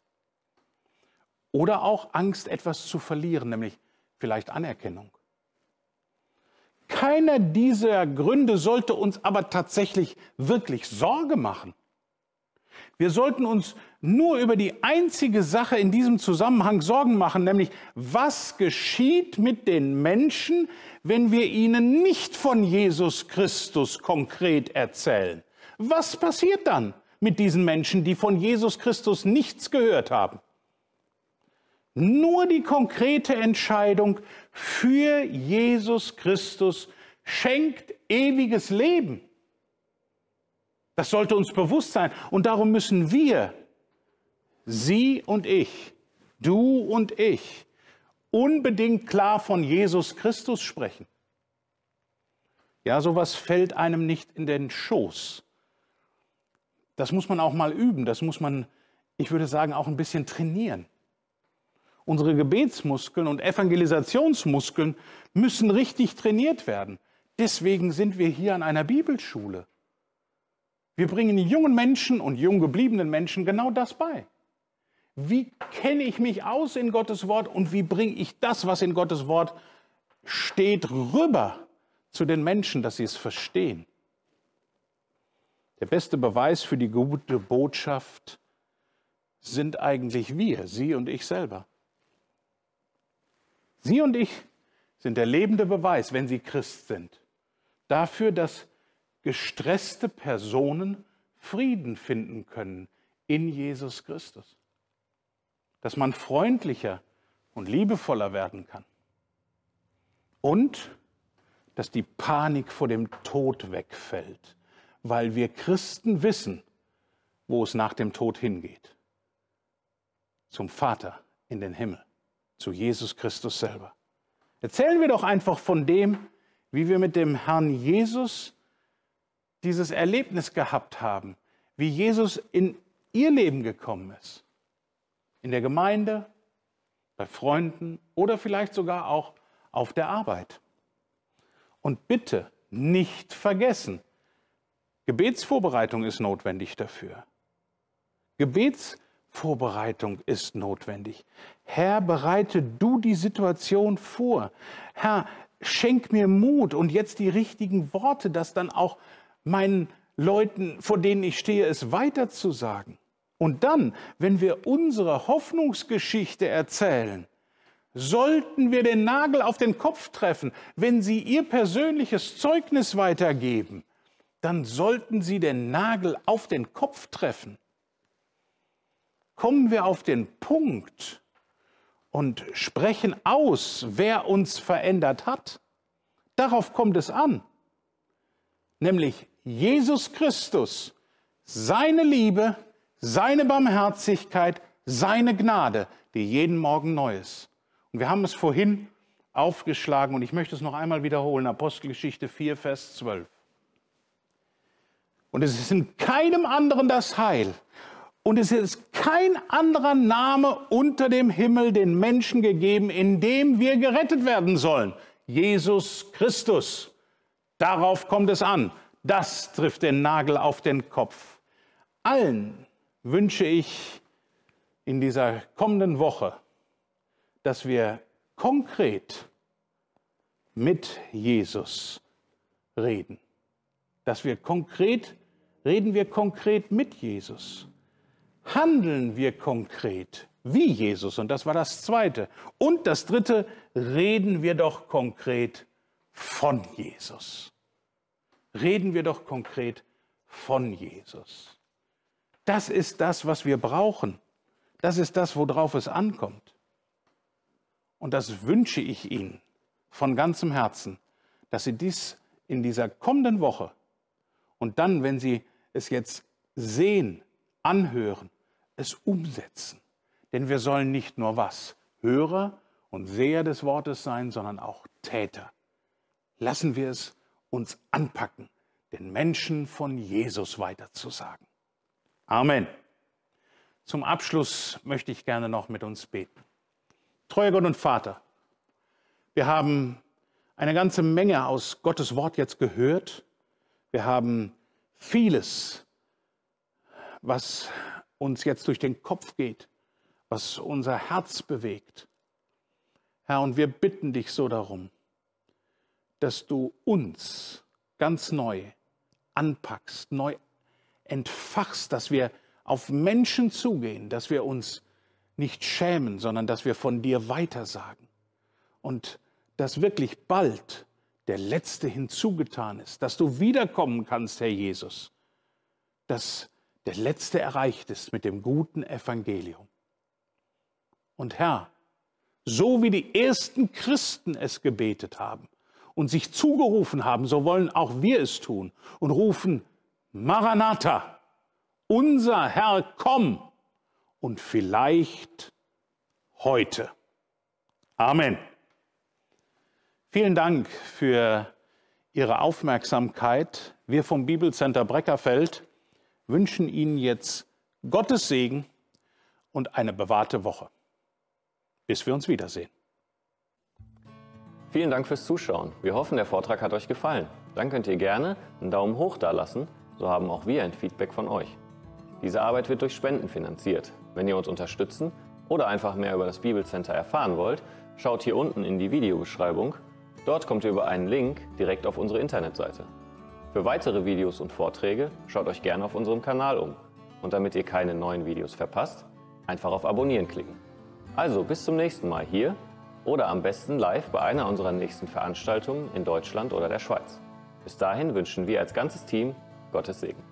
Oder auch Angst, etwas zu verlieren, nämlich vielleicht Anerkennung. Keiner dieser Gründe sollte uns aber tatsächlich wirklich Sorge machen. Wir sollten uns nur über die einzige Sache in diesem Zusammenhang Sorgen machen, nämlich was geschieht mit den Menschen, wenn wir ihnen nicht von Jesus Christus konkret erzählen. Was passiert dann mit diesen Menschen, die von Jesus Christus nichts gehört haben? Nur die konkrete Entscheidung für Jesus Christus schenkt ewiges Leben. Das sollte uns bewusst sein. Und darum müssen wir, Sie und ich, du und ich, unbedingt klar von Jesus Christus sprechen. Ja, sowas fällt einem nicht in den Schoß. Das muss man auch mal üben, das muss man, ich würde sagen, auch ein bisschen trainieren. Unsere Gebetsmuskeln und Evangelisationsmuskeln müssen richtig trainiert werden. Deswegen sind wir hier an einer Bibelschule. Wir bringen jungen Menschen und jung gebliebenen Menschen genau das bei. Wie kenne ich mich aus in Gottes Wort und wie bringe ich das, was in Gottes Wort steht, rüber zu den Menschen, dass sie es verstehen? Der beste Beweis für die gute Botschaft sind eigentlich wir, Sie und ich selber. Sie und ich sind der lebende Beweis, wenn Sie Christ sind, dafür, dass gestresste Personen Frieden finden können in Jesus Christus. Dass man freundlicher und liebevoller werden kann. Und dass die Panik vor dem Tod wegfällt, weil wir Christen wissen, wo es nach dem Tod hingeht. Zum Vater in den Himmel zu Jesus Christus selber. Erzählen wir doch einfach von dem, wie wir mit dem Herrn Jesus dieses Erlebnis gehabt haben, wie Jesus in ihr Leben gekommen ist. In der Gemeinde, bei Freunden oder vielleicht sogar auch auf der Arbeit. Und bitte nicht vergessen, Gebetsvorbereitung ist notwendig dafür. Gebetsvorbereitung Vorbereitung ist notwendig. Herr, bereite du die Situation vor. Herr, schenk mir Mut und jetzt die richtigen Worte, dass dann auch meinen Leuten, vor denen ich stehe, es weiterzusagen. Und dann, wenn wir unsere Hoffnungsgeschichte erzählen, sollten wir den Nagel auf den Kopf treffen, wenn Sie Ihr persönliches Zeugnis weitergeben, dann sollten Sie den Nagel auf den Kopf treffen kommen wir auf den Punkt und sprechen aus, wer uns verändert hat. Darauf kommt es an. Nämlich Jesus Christus, seine Liebe, seine Barmherzigkeit, seine Gnade, die jeden Morgen neu ist. Und wir haben es vorhin aufgeschlagen und ich möchte es noch einmal wiederholen, Apostelgeschichte 4, Vers 12. Und es ist in keinem anderen das Heil, und es ist kein anderer Name unter dem Himmel den Menschen gegeben, in dem wir gerettet werden sollen. Jesus Christus. Darauf kommt es an. Das trifft den Nagel auf den Kopf. Allen wünsche ich in dieser kommenden Woche, dass wir konkret mit Jesus reden. Dass wir konkret, reden wir konkret mit Jesus handeln wir konkret wie Jesus. Und das war das Zweite. Und das Dritte, reden wir doch konkret von Jesus. Reden wir doch konkret von Jesus. Das ist das, was wir brauchen. Das ist das, worauf es ankommt. Und das wünsche ich Ihnen von ganzem Herzen, dass Sie dies in dieser kommenden Woche und dann, wenn Sie es jetzt sehen, anhören, es umsetzen. Denn wir sollen nicht nur was, Hörer und Seher des Wortes sein, sondern auch Täter. Lassen wir es uns anpacken, den Menschen von Jesus weiterzusagen. Amen. Zum Abschluss möchte ich gerne noch mit uns beten. Treuer Gott und Vater, wir haben eine ganze Menge aus Gottes Wort jetzt gehört. Wir haben vieles, was uns jetzt durch den Kopf geht, was unser Herz bewegt. Herr, und wir bitten dich so darum, dass du uns ganz neu anpackst, neu entfachst, dass wir auf Menschen zugehen, dass wir uns nicht schämen, sondern dass wir von dir weitersagen. Und dass wirklich bald der Letzte hinzugetan ist, dass du wiederkommen kannst, Herr Jesus, dass der Letzte erreicht ist mit dem guten Evangelium. Und Herr, so wie die ersten Christen es gebetet haben und sich zugerufen haben, so wollen auch wir es tun und rufen, Maranatha, unser Herr, komm und vielleicht heute. Amen. Vielen Dank für Ihre Aufmerksamkeit. Wir vom Bibelcenter Breckerfeld wünschen Ihnen jetzt Gottes Segen und eine bewahrte Woche. Bis wir uns wiedersehen. Vielen Dank fürs Zuschauen. Wir hoffen, der Vortrag hat euch gefallen. Dann könnt ihr gerne einen Daumen hoch dalassen, so haben auch wir ein Feedback von euch. Diese Arbeit wird durch Spenden finanziert. Wenn ihr uns unterstützen oder einfach mehr über das Bibelcenter erfahren wollt, schaut hier unten in die Videobeschreibung. Dort kommt ihr über einen Link direkt auf unsere Internetseite. Für weitere Videos und Vorträge schaut euch gerne auf unserem Kanal um. Und damit ihr keine neuen Videos verpasst, einfach auf Abonnieren klicken. Also bis zum nächsten Mal hier oder am besten live bei einer unserer nächsten Veranstaltungen in Deutschland oder der Schweiz. Bis dahin wünschen wir als ganzes Team Gottes Segen.